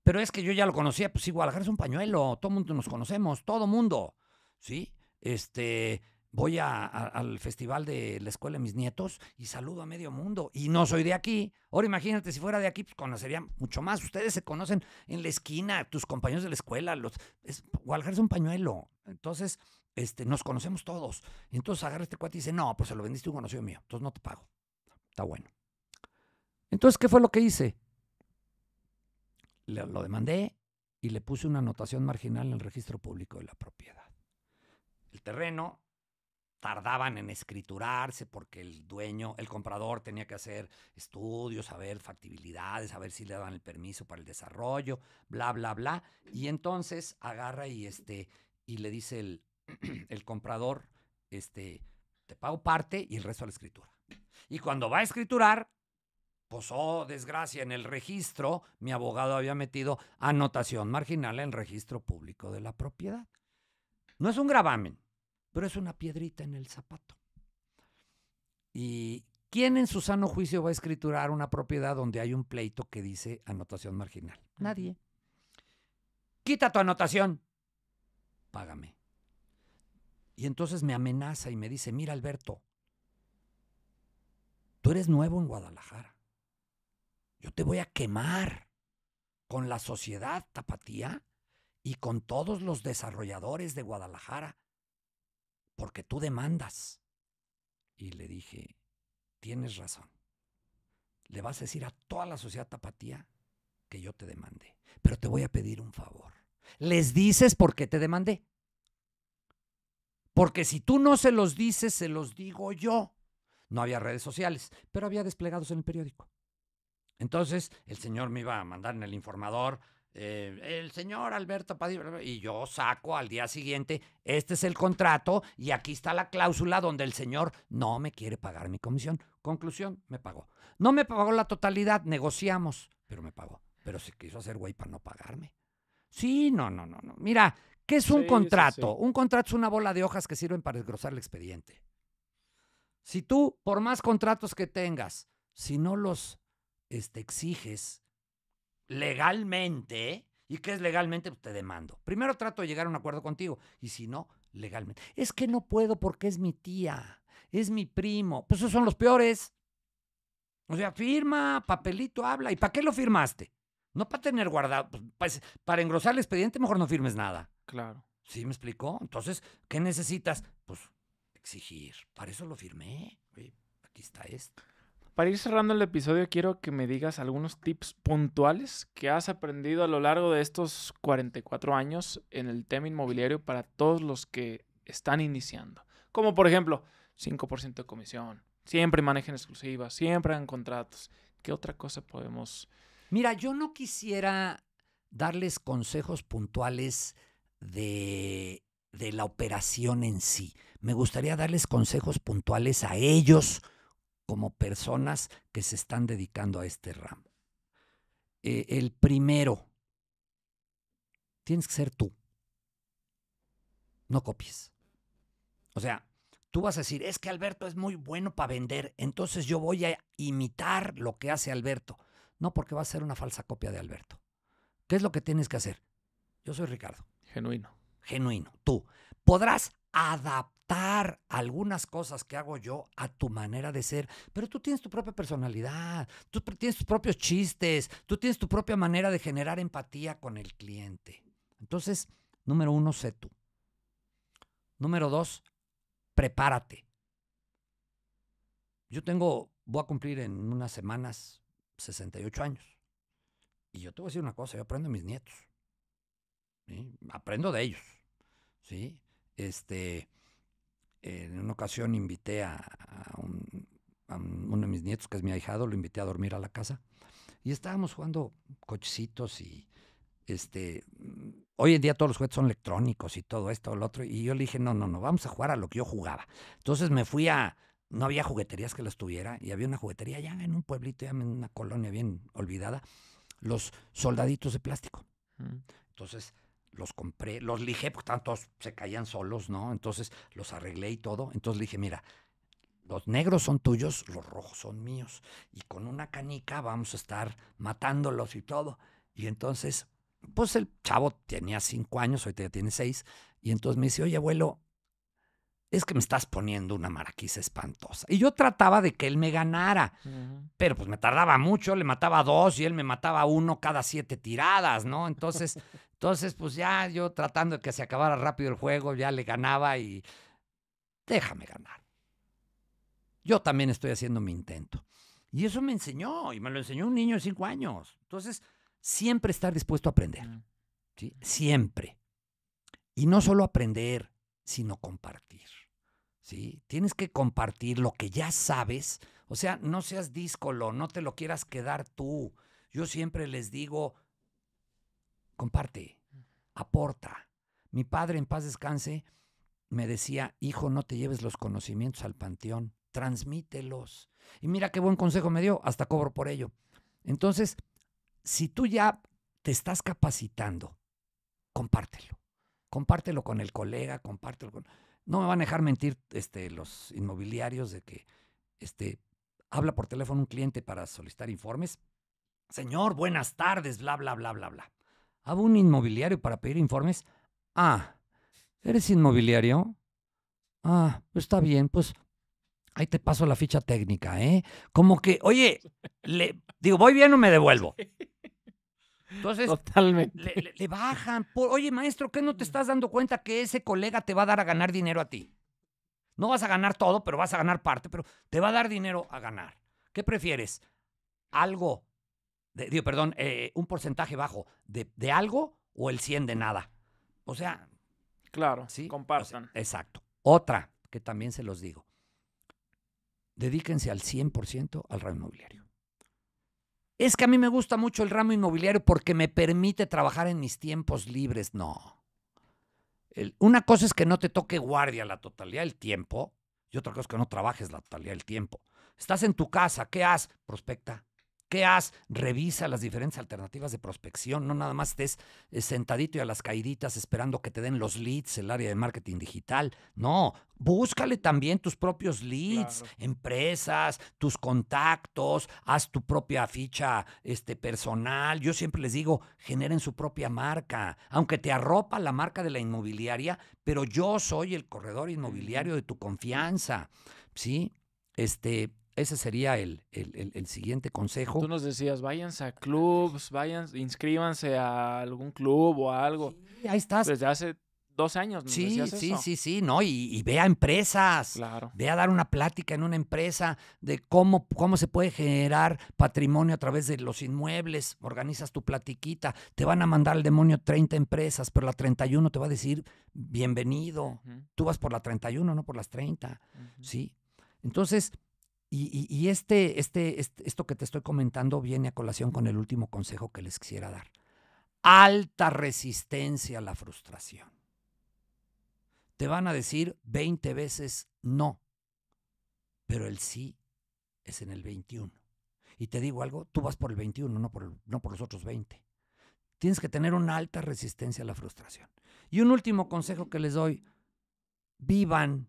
Pero es que yo ya lo conocía, pues sí, Guadalajara es un pañuelo, todo mundo nos conocemos, todo mundo, ¿sí? Este, voy al festival de la escuela de mis nietos y saludo a medio mundo. Y no soy de aquí. Ahora imagínate, si fuera de aquí, pues conocería mucho más. Ustedes se conocen en la esquina, tus compañeros de la escuela, los, es, es un pañuelo. Entonces, este, nos conocemos todos. Entonces agarra este cuate y dice, no, pues se lo vendiste un conocido mío, entonces no te pago. Está bueno. Entonces, ¿qué fue lo que hice? lo demandé y le puse una anotación marginal en el registro público de la propiedad. El terreno tardaban en escriturarse porque el dueño, el comprador tenía que hacer estudios, saber factibilidades, saber si le daban el permiso para el desarrollo, bla, bla, bla. Y entonces agarra y, este, y le dice el, comprador, este, te pago parte y el resto a la escritura. Y cuando va a escriturar, pues, oh, desgracia, en el registro, mi abogado había metido anotación marginal en el registro público de la propiedad. No es un gravamen, pero es una piedrita en el zapato. ¿Y quién en su sano juicio va a escriturar una propiedad donde hay un pleito que dice anotación marginal? Nadie. Quita tu anotación. Págame. Y entonces me amenaza y me dice, mira Alberto, tú eres nuevo en Guadalajara. Yo te voy a quemar con la sociedad tapatía y con todos los desarrolladores de Guadalajara, porque tú demandas. Y le dije, tienes razón. Le vas a decir a toda la sociedad tapatía que yo te demandé, pero te voy a pedir un favor. Les dices por qué te demandé. Porque si tú no se los dices, se los digo yo. No había redes sociales, pero había desplegados en el periódico. Entonces el señor me iba a mandar en el informador, eh, el señor Alberto Padilla, y yo saco al día siguiente, este es el contrato y aquí está la cláusula donde el señor no me quiere pagar mi comisión. Conclusión, me pagó. No me pagó la totalidad, negociamos, pero me pagó. Pero se quiso hacer güey para no pagarme. Sí, no, no, no, no. Mira, ¿qué es un contrato? Un contrato es una bola de hojas que sirven para desgrosar el expediente. Si tú, por más contratos que tengas, si no los este, exiges legalmente, ¿y qué es legalmente? Pues te demando. Primero trato de llegar a un acuerdo contigo, y si no, legalmente. Es que no puedo porque es mi tía, es mi primo, pues esos son los peores. O sea, firma, papelito, habla. ¿Y para qué lo firmaste? No para tener guardado, pues, pues, para engrosar el expediente mejor no firmes nada. Claro. ¿Sí me explicó? Entonces, ¿qué necesitas? Pues exigir. Para eso lo firmé. Aquí está esto. Para ir cerrando el episodio, quiero que me digas algunos tips puntuales que has aprendido a lo largo de estos 44 años en el tema inmobiliario para todos los que están iniciando. Como por ejemplo, 5% de comisión, siempre manejen exclusivas, siempre hagan contratos. ¿Qué otra cosa podemos... Mira, yo no quisiera darles consejos puntuales de, de la operación en sí. Me gustaría darles consejos puntuales a ellos como personas que se están dedicando a este ramo. Eh, el primero, tienes que ser tú. No copies. O sea, tú vas a decir, es que Alberto es muy bueno para vender, entonces yo voy a imitar lo que hace Alberto. No, porque va a ser una falsa copia de Alberto. ¿Qué es lo que tienes que hacer? Yo soy Ricardo. Genuino. Genuino, tú. Podrás adaptar adaptar algunas cosas que hago yo a tu manera de ser, pero tú tienes tu propia personalidad, tú tienes tus propios chistes, tú tienes tu propia manera de generar empatía con el cliente. Entonces, número uno, sé tú. Número dos, prepárate. Yo tengo, voy a cumplir en unas semanas 68 años. Y yo te voy a decir una cosa, yo aprendo de mis nietos. Aprendo de ellos. ¿sí? Este, en una ocasión invité a, uno de mis nietos, que es mi ahijado, lo invité a dormir a la casa. Y estábamos jugando cochecitos y este. Hoy en día todos los juguetes son electrónicos y todo esto, lo otro. Y yo le dije, no, no, no, vamos a jugar a lo que yo jugaba. Entonces me fui a. No había jugueterías que las tuviera, y había una juguetería ya en un pueblito, ya en una colonia bien olvidada, los soldaditos de plástico. Mm. Entonces los compré, los lijé, porque tantos se caían solos, ¿no? Entonces los arreglé y todo. Entonces le dije, mira, los negros son tuyos, los rojos son míos. Y con una canica vamos a estar matándolos y todo. Y entonces, pues el chavo tenía cinco años, hoy tiene seis. Y entonces me dice, oye, abuelo, es que me estás poniendo una maraquiza espantosa. Y yo trataba de que él me ganara, pero pues me tardaba mucho, le mataba dos y él me mataba uno cada siete tiradas, ¿no? Entonces Entonces, pues ya yo tratando de que se acabara rápido el juego, ya le ganaba y déjame ganar. Yo también estoy haciendo mi intento. Y eso me enseñó, y me lo enseñó un niño de cinco años. Entonces, siempre estar dispuesto a aprender. Siempre. Y no solo aprender, sino compartir. ¿sí? Tienes que compartir lo que ya sabes. O sea, no seas díscolo, no te lo quieras quedar tú. Yo siempre les digo, comparte, aporta. Mi padre, en paz descanse, me decía, hijo, no te lleves los conocimientos al panteón, transmítelos. Y mira qué buen consejo me dio, hasta cobro por ello. Entonces, si tú ya te estás capacitando, compártelo. Compártelo con el colega, compártelo con... No me van a dejar mentir este, los inmobiliarios de que este, habla por teléfono un cliente para solicitar informes. Señor, buenas tardes, bla, bla, bla, bla, bla. Hago un inmobiliario para pedir informes. Ah, ¿eres inmobiliario? Ah, pues está bien, pues ahí te paso la ficha técnica, ¿eh? Como que, oye, le, digo, voy bien o me devuelvo. Entonces, Le, bajan. oye, maestro, ¿qué no te estás dando cuenta que ese colega te va a dar a ganar dinero a ti? No vas a ganar todo, pero vas a ganar parte, pero te va a dar dinero a ganar. ¿Qué prefieres? ¿Algo digo, perdón, eh, un porcentaje bajo de, algo o el 100 de nada. O sea. Claro, ¿sí? compartan. exacto. Otra, que también se los digo. Dedíquense al 100% al ramo inmobiliario. Es que a mí me gusta mucho el ramo inmobiliario porque me permite trabajar en mis tiempos libres. No. una cosa es que no te toque guardia la totalidad del tiempo y otra cosa es que no trabajes la totalidad del tiempo. Estás en tu casa, ¿qué haces? Prospecta. ¿Qué haz? Revisa las diferentes alternativas de prospección. No nada más estés eh, sentadito y a las caíditas esperando que te den los leads, el área de marketing digital. No, búscale también tus propios leads, empresas, tus contactos, haz tu propia ficha este, personal. Yo siempre les digo, generen su propia marca. Aunque te arropa la marca de la inmobiliaria, pero yo soy el corredor inmobiliario de tu confianza. ¿Sí? Este, ese sería el, siguiente consejo. Tú nos decías, váyanse a clubs, vayan, inscríbanse a algún club o algo. ahí estás. Desde hace dos años. Nos sí, sí, eso. sí, sí, no, y, y, ve a empresas. Claro. Ve a dar una plática en una empresa de cómo, cómo se puede generar patrimonio a través de los inmuebles. Organizas tu platiquita. Te van a mandar al demonio 30 empresas, pero la 31 te va a decir bienvenido. Tú vas por la 31, no por las 30. Sí. Entonces, y, este, este, este, esto que te estoy comentando viene a colación con el último consejo que les quisiera dar. Alta resistencia a la frustración. Te van a decir 20 veces no, pero el sí es en el 21. Y te digo algo, tú vas por el 21, no por, no por los otros 20. Tienes que tener una alta resistencia a la frustración. Y un último consejo que les doy, vivan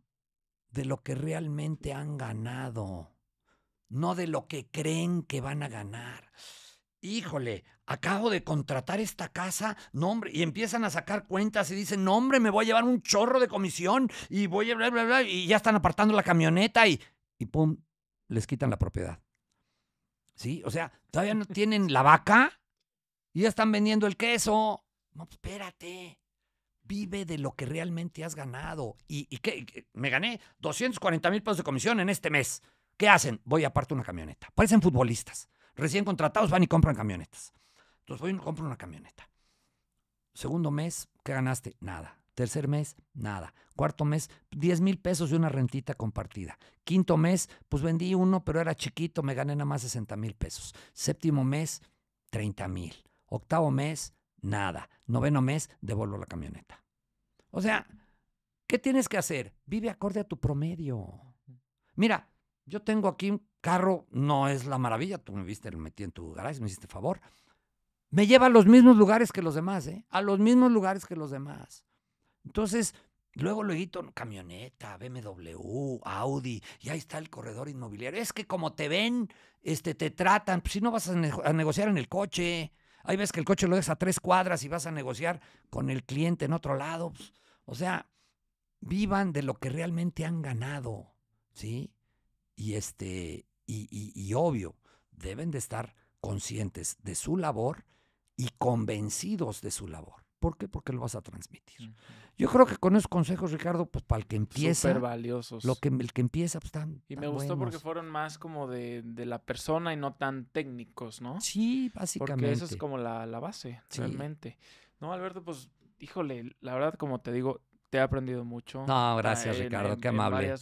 de lo que realmente han ganado, no de lo que creen que van a ganar. Híjole, acabo de contratar esta casa, y empiezan a sacar cuentas y dicen, no hombre, me voy a llevar un chorro de comisión y voy a bla, bla, bla, y ya están apartando la camioneta y, y pum, les quitan la propiedad. ¿Sí? O sea, todavía no tienen la vaca y ya están vendiendo el queso. No, pues, espérate vive de lo que realmente has ganado. ¿Y, qué? Me gané 240 mil pesos de comisión en este mes. ¿Qué hacen? Voy a aparte una camioneta. Parecen futbolistas. Recién contratados van y compran camionetas. Entonces voy y compro una camioneta. Segundo mes, ¿qué ganaste? Nada. Tercer mes, nada. Cuarto mes, 10 mil pesos de una rentita compartida. Quinto mes, pues vendí uno, pero era chiquito, me gané nada más 60 mil pesos. Séptimo mes, 30 mil. Octavo mes, nada. Noveno mes, devuelvo la camioneta. O sea, ¿qué tienes que hacer? Vive acorde a tu promedio. Mira, yo tengo aquí un carro, no es la maravilla, tú me viste, lo metí en tu garage, me hiciste favor. Me lleva a los mismos lugares que los demás, ¿eh? A los mismos lugares que los demás. Entonces, luego lo luego camioneta, BMW, Audi, y ahí está el corredor inmobiliario. Es que como te ven, este, te tratan, pues si no vas a negociar en el coche, hay veces que el coche lo dejas a tres cuadras y vas a negociar con el cliente en otro lado. Pues, o sea, vivan de lo que realmente han ganado, ¿sí? Y este, y, y, y obvio, deben de estar conscientes de su labor y convencidos de su labor. ¿Por qué? Porque lo vas a transmitir. Yo creo que con esos consejos, Ricardo, pues para el que empieza. Súper valiosos. Lo que, el que empieza, pues Y me gustó porque fueron más como de, de, la persona y no tan técnicos, ¿no? Sí, básicamente. Porque esa es como la, base, realmente. No, Alberto, pues, híjole, la verdad, como te digo, te he aprendido mucho. No, ah, gracias Ricardo, qué amable.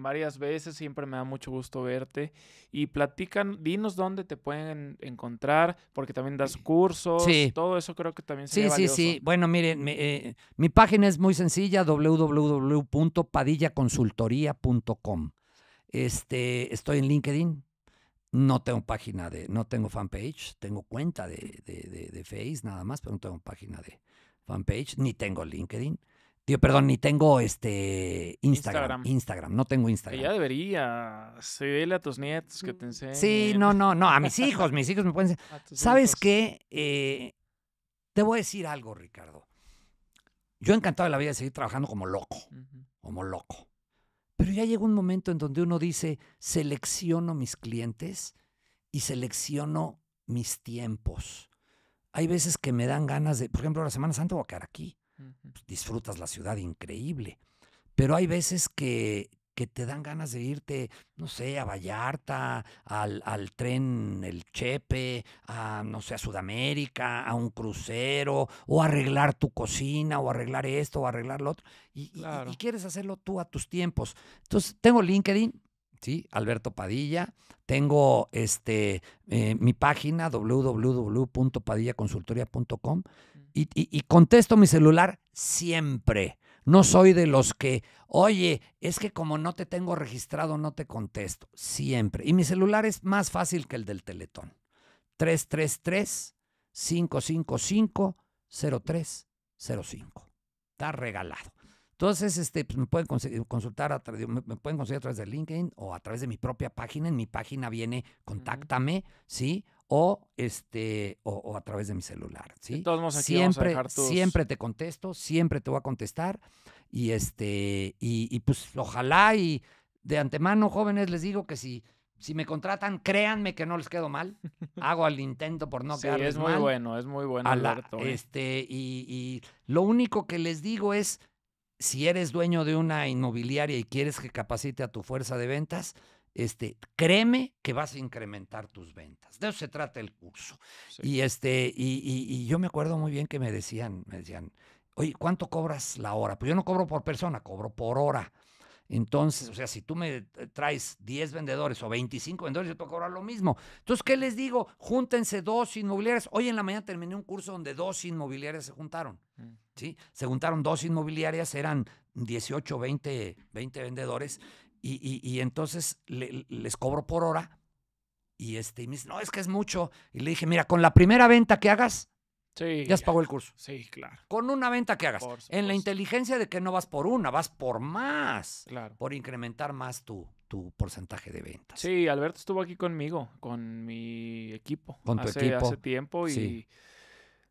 varias, veces siempre me da mucho gusto verte. Y platican, dinos dónde te pueden encontrar, porque también das eh, cursos. Sí. Todo eso creo que también sería Sí, valioso. sí, sí. Bueno, miren, eh, mi, página es muy sencilla, www.padillaconsultoría.com. Este, estoy en LinkedIn. No tengo página de, no tengo fanpage, tengo cuenta de, de, de Face nada más, pero no tengo página de fanpage, ni tengo LinkedIn perdón, ni tengo este Instagram. Instagram. no tengo Instagram. ya debería. Sí, dile a tus nietos que te mm, enseñen. Sí, no, no, no. A mis hijos, mis hijos me pueden ¿Sabes qué? Eh, te voy a decir algo, Ricardo. Yo he encantado de la vida de seguir trabajando como loco. Como loco. Pero ya llega un momento en donde uno dice, selecciono mis clientes y selecciono mis tiempos. Hay veces que me dan ganas de, por ejemplo, la Semana Santa voy a quedar aquí. Pues, disfrutas la ciudad increíble. Pero hay veces que, te dan ganas de irte, no sé, a Vallarta, al, tren El Chepe, a, no sé, a Sudamérica, a un crucero, o arreglar tu cocina, o arreglar esto, o arreglar lo otro. Y, quieres hacerlo tú a tus tiempos. Entonces, tengo LinkedIn, ¿sí? Alberto Padilla. Tengo este, eh, mi página www.padillaconsultoria.com y, contesto mi celular siempre. No soy de los que, oye, es que como no te tengo registrado, no te contesto. Siempre. Y mi celular es más fácil que el del Teletón. 333-555-0305. Está regalado. Entonces, este, pues, me pueden consultar, a través, me, pueden conseguir a través de LinkedIn o a través de mi propia página. En mi página viene, contáctame, ¿sí? o este o, a través de mi celular. ¿sí? Todos siempre, siempre te contesto, siempre te voy a contestar. Y este, y, pues ojalá y de antemano, jóvenes, les digo que si, si me contratan, créanme que no les quedo mal. Hago al intento por no quedarme mal. Es muy bueno, es muy bueno, Alberto. ¿eh? este, y, y lo único que les digo es: si eres dueño de una inmobiliaria y quieres que capacite a tu fuerza de ventas, este, créeme que vas a incrementar tus ventas. De eso se trata el curso. Y, este, y, yo me acuerdo muy bien que me decían, me decían, oye, ¿cuánto cobras la hora? Pues yo no cobro por persona, cobro por hora. Entonces, o sea, si tú me eh, traes 10 vendedores o 25 vendedores, yo tengo que cobrar lo mismo. Entonces, ¿qué les digo? Júntense dos inmobiliarias. Hoy en la mañana terminé un curso donde dos inmobiliarias se juntaron. Mm. ¿sí? Se juntaron dos inmobiliarias, eran 18, 20, 20 vendedores y, y, entonces les cobro por hora. Y este, y me dice, no, es que es mucho. Y le dije, mira, con la primera venta que hagas, ya has pagado el curso. Sí, claro. Con una venta que hagas. en la inteligencia de que no vas por una, vas por más. Claro. Por incrementar más tu, tu porcentaje de ventas. Sí, Alberto estuvo aquí conmigo, con mi equipo. Con tu equipo. Hace tiempo y.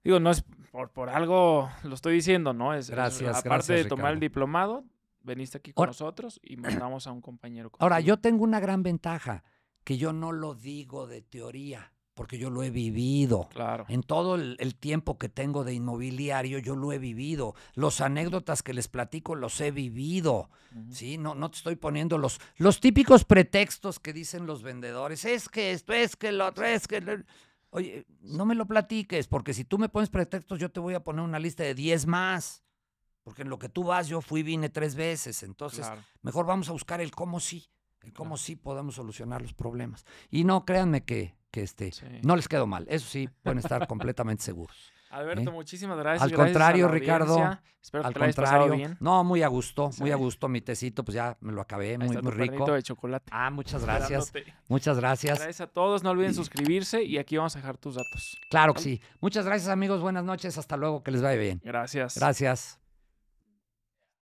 Digo, no es por, por, algo lo estoy diciendo, ¿no? Es, gracias. aparte de tomar el diplomado, veniste aquí con nosotros y mandamos a un compañero. Ahora, yo tengo una gran ventaja, que yo no lo digo de teoría, porque yo lo he vivido. Claro. En todo el, tiempo que tengo de inmobiliario, yo lo he vivido. Los anécdotas que les platico, los he vivido. ¿Sí? No, no te estoy poniendo los, los típicos pretextos que dicen los vendedores. Es que esto, es que lo otro, es que... Oye, no me lo platiques, porque si tú me pones pretextos, yo te voy a poner una lista de 10 más. Porque en lo que tú vas, yo fui, vine tres veces. Entonces, mejor vamos a buscar el cómo sí, el cómo sí podemos solucionar los problemas. Y no, créanme que, que este, no les quedó mal. Eso sí, pueden estar completamente seguros. Alberto, ¿eh? muchísimas gracias. Al contrario, Ricardo. Espero que al contrario. No, muy a gusto, muy a gusto. Mi tecito, pues ya me lo acabé, muy, rico. Un tu de chocolate. Ah, muchas gracias. Muchas gracias. Gracias a todos. No olviden suscribirse y aquí vamos a dejar tus datos. Claro que sí. Muchas gracias, amigos. Buenas noches. Hasta luego. Que les vaya bien. Gracias. Gracias.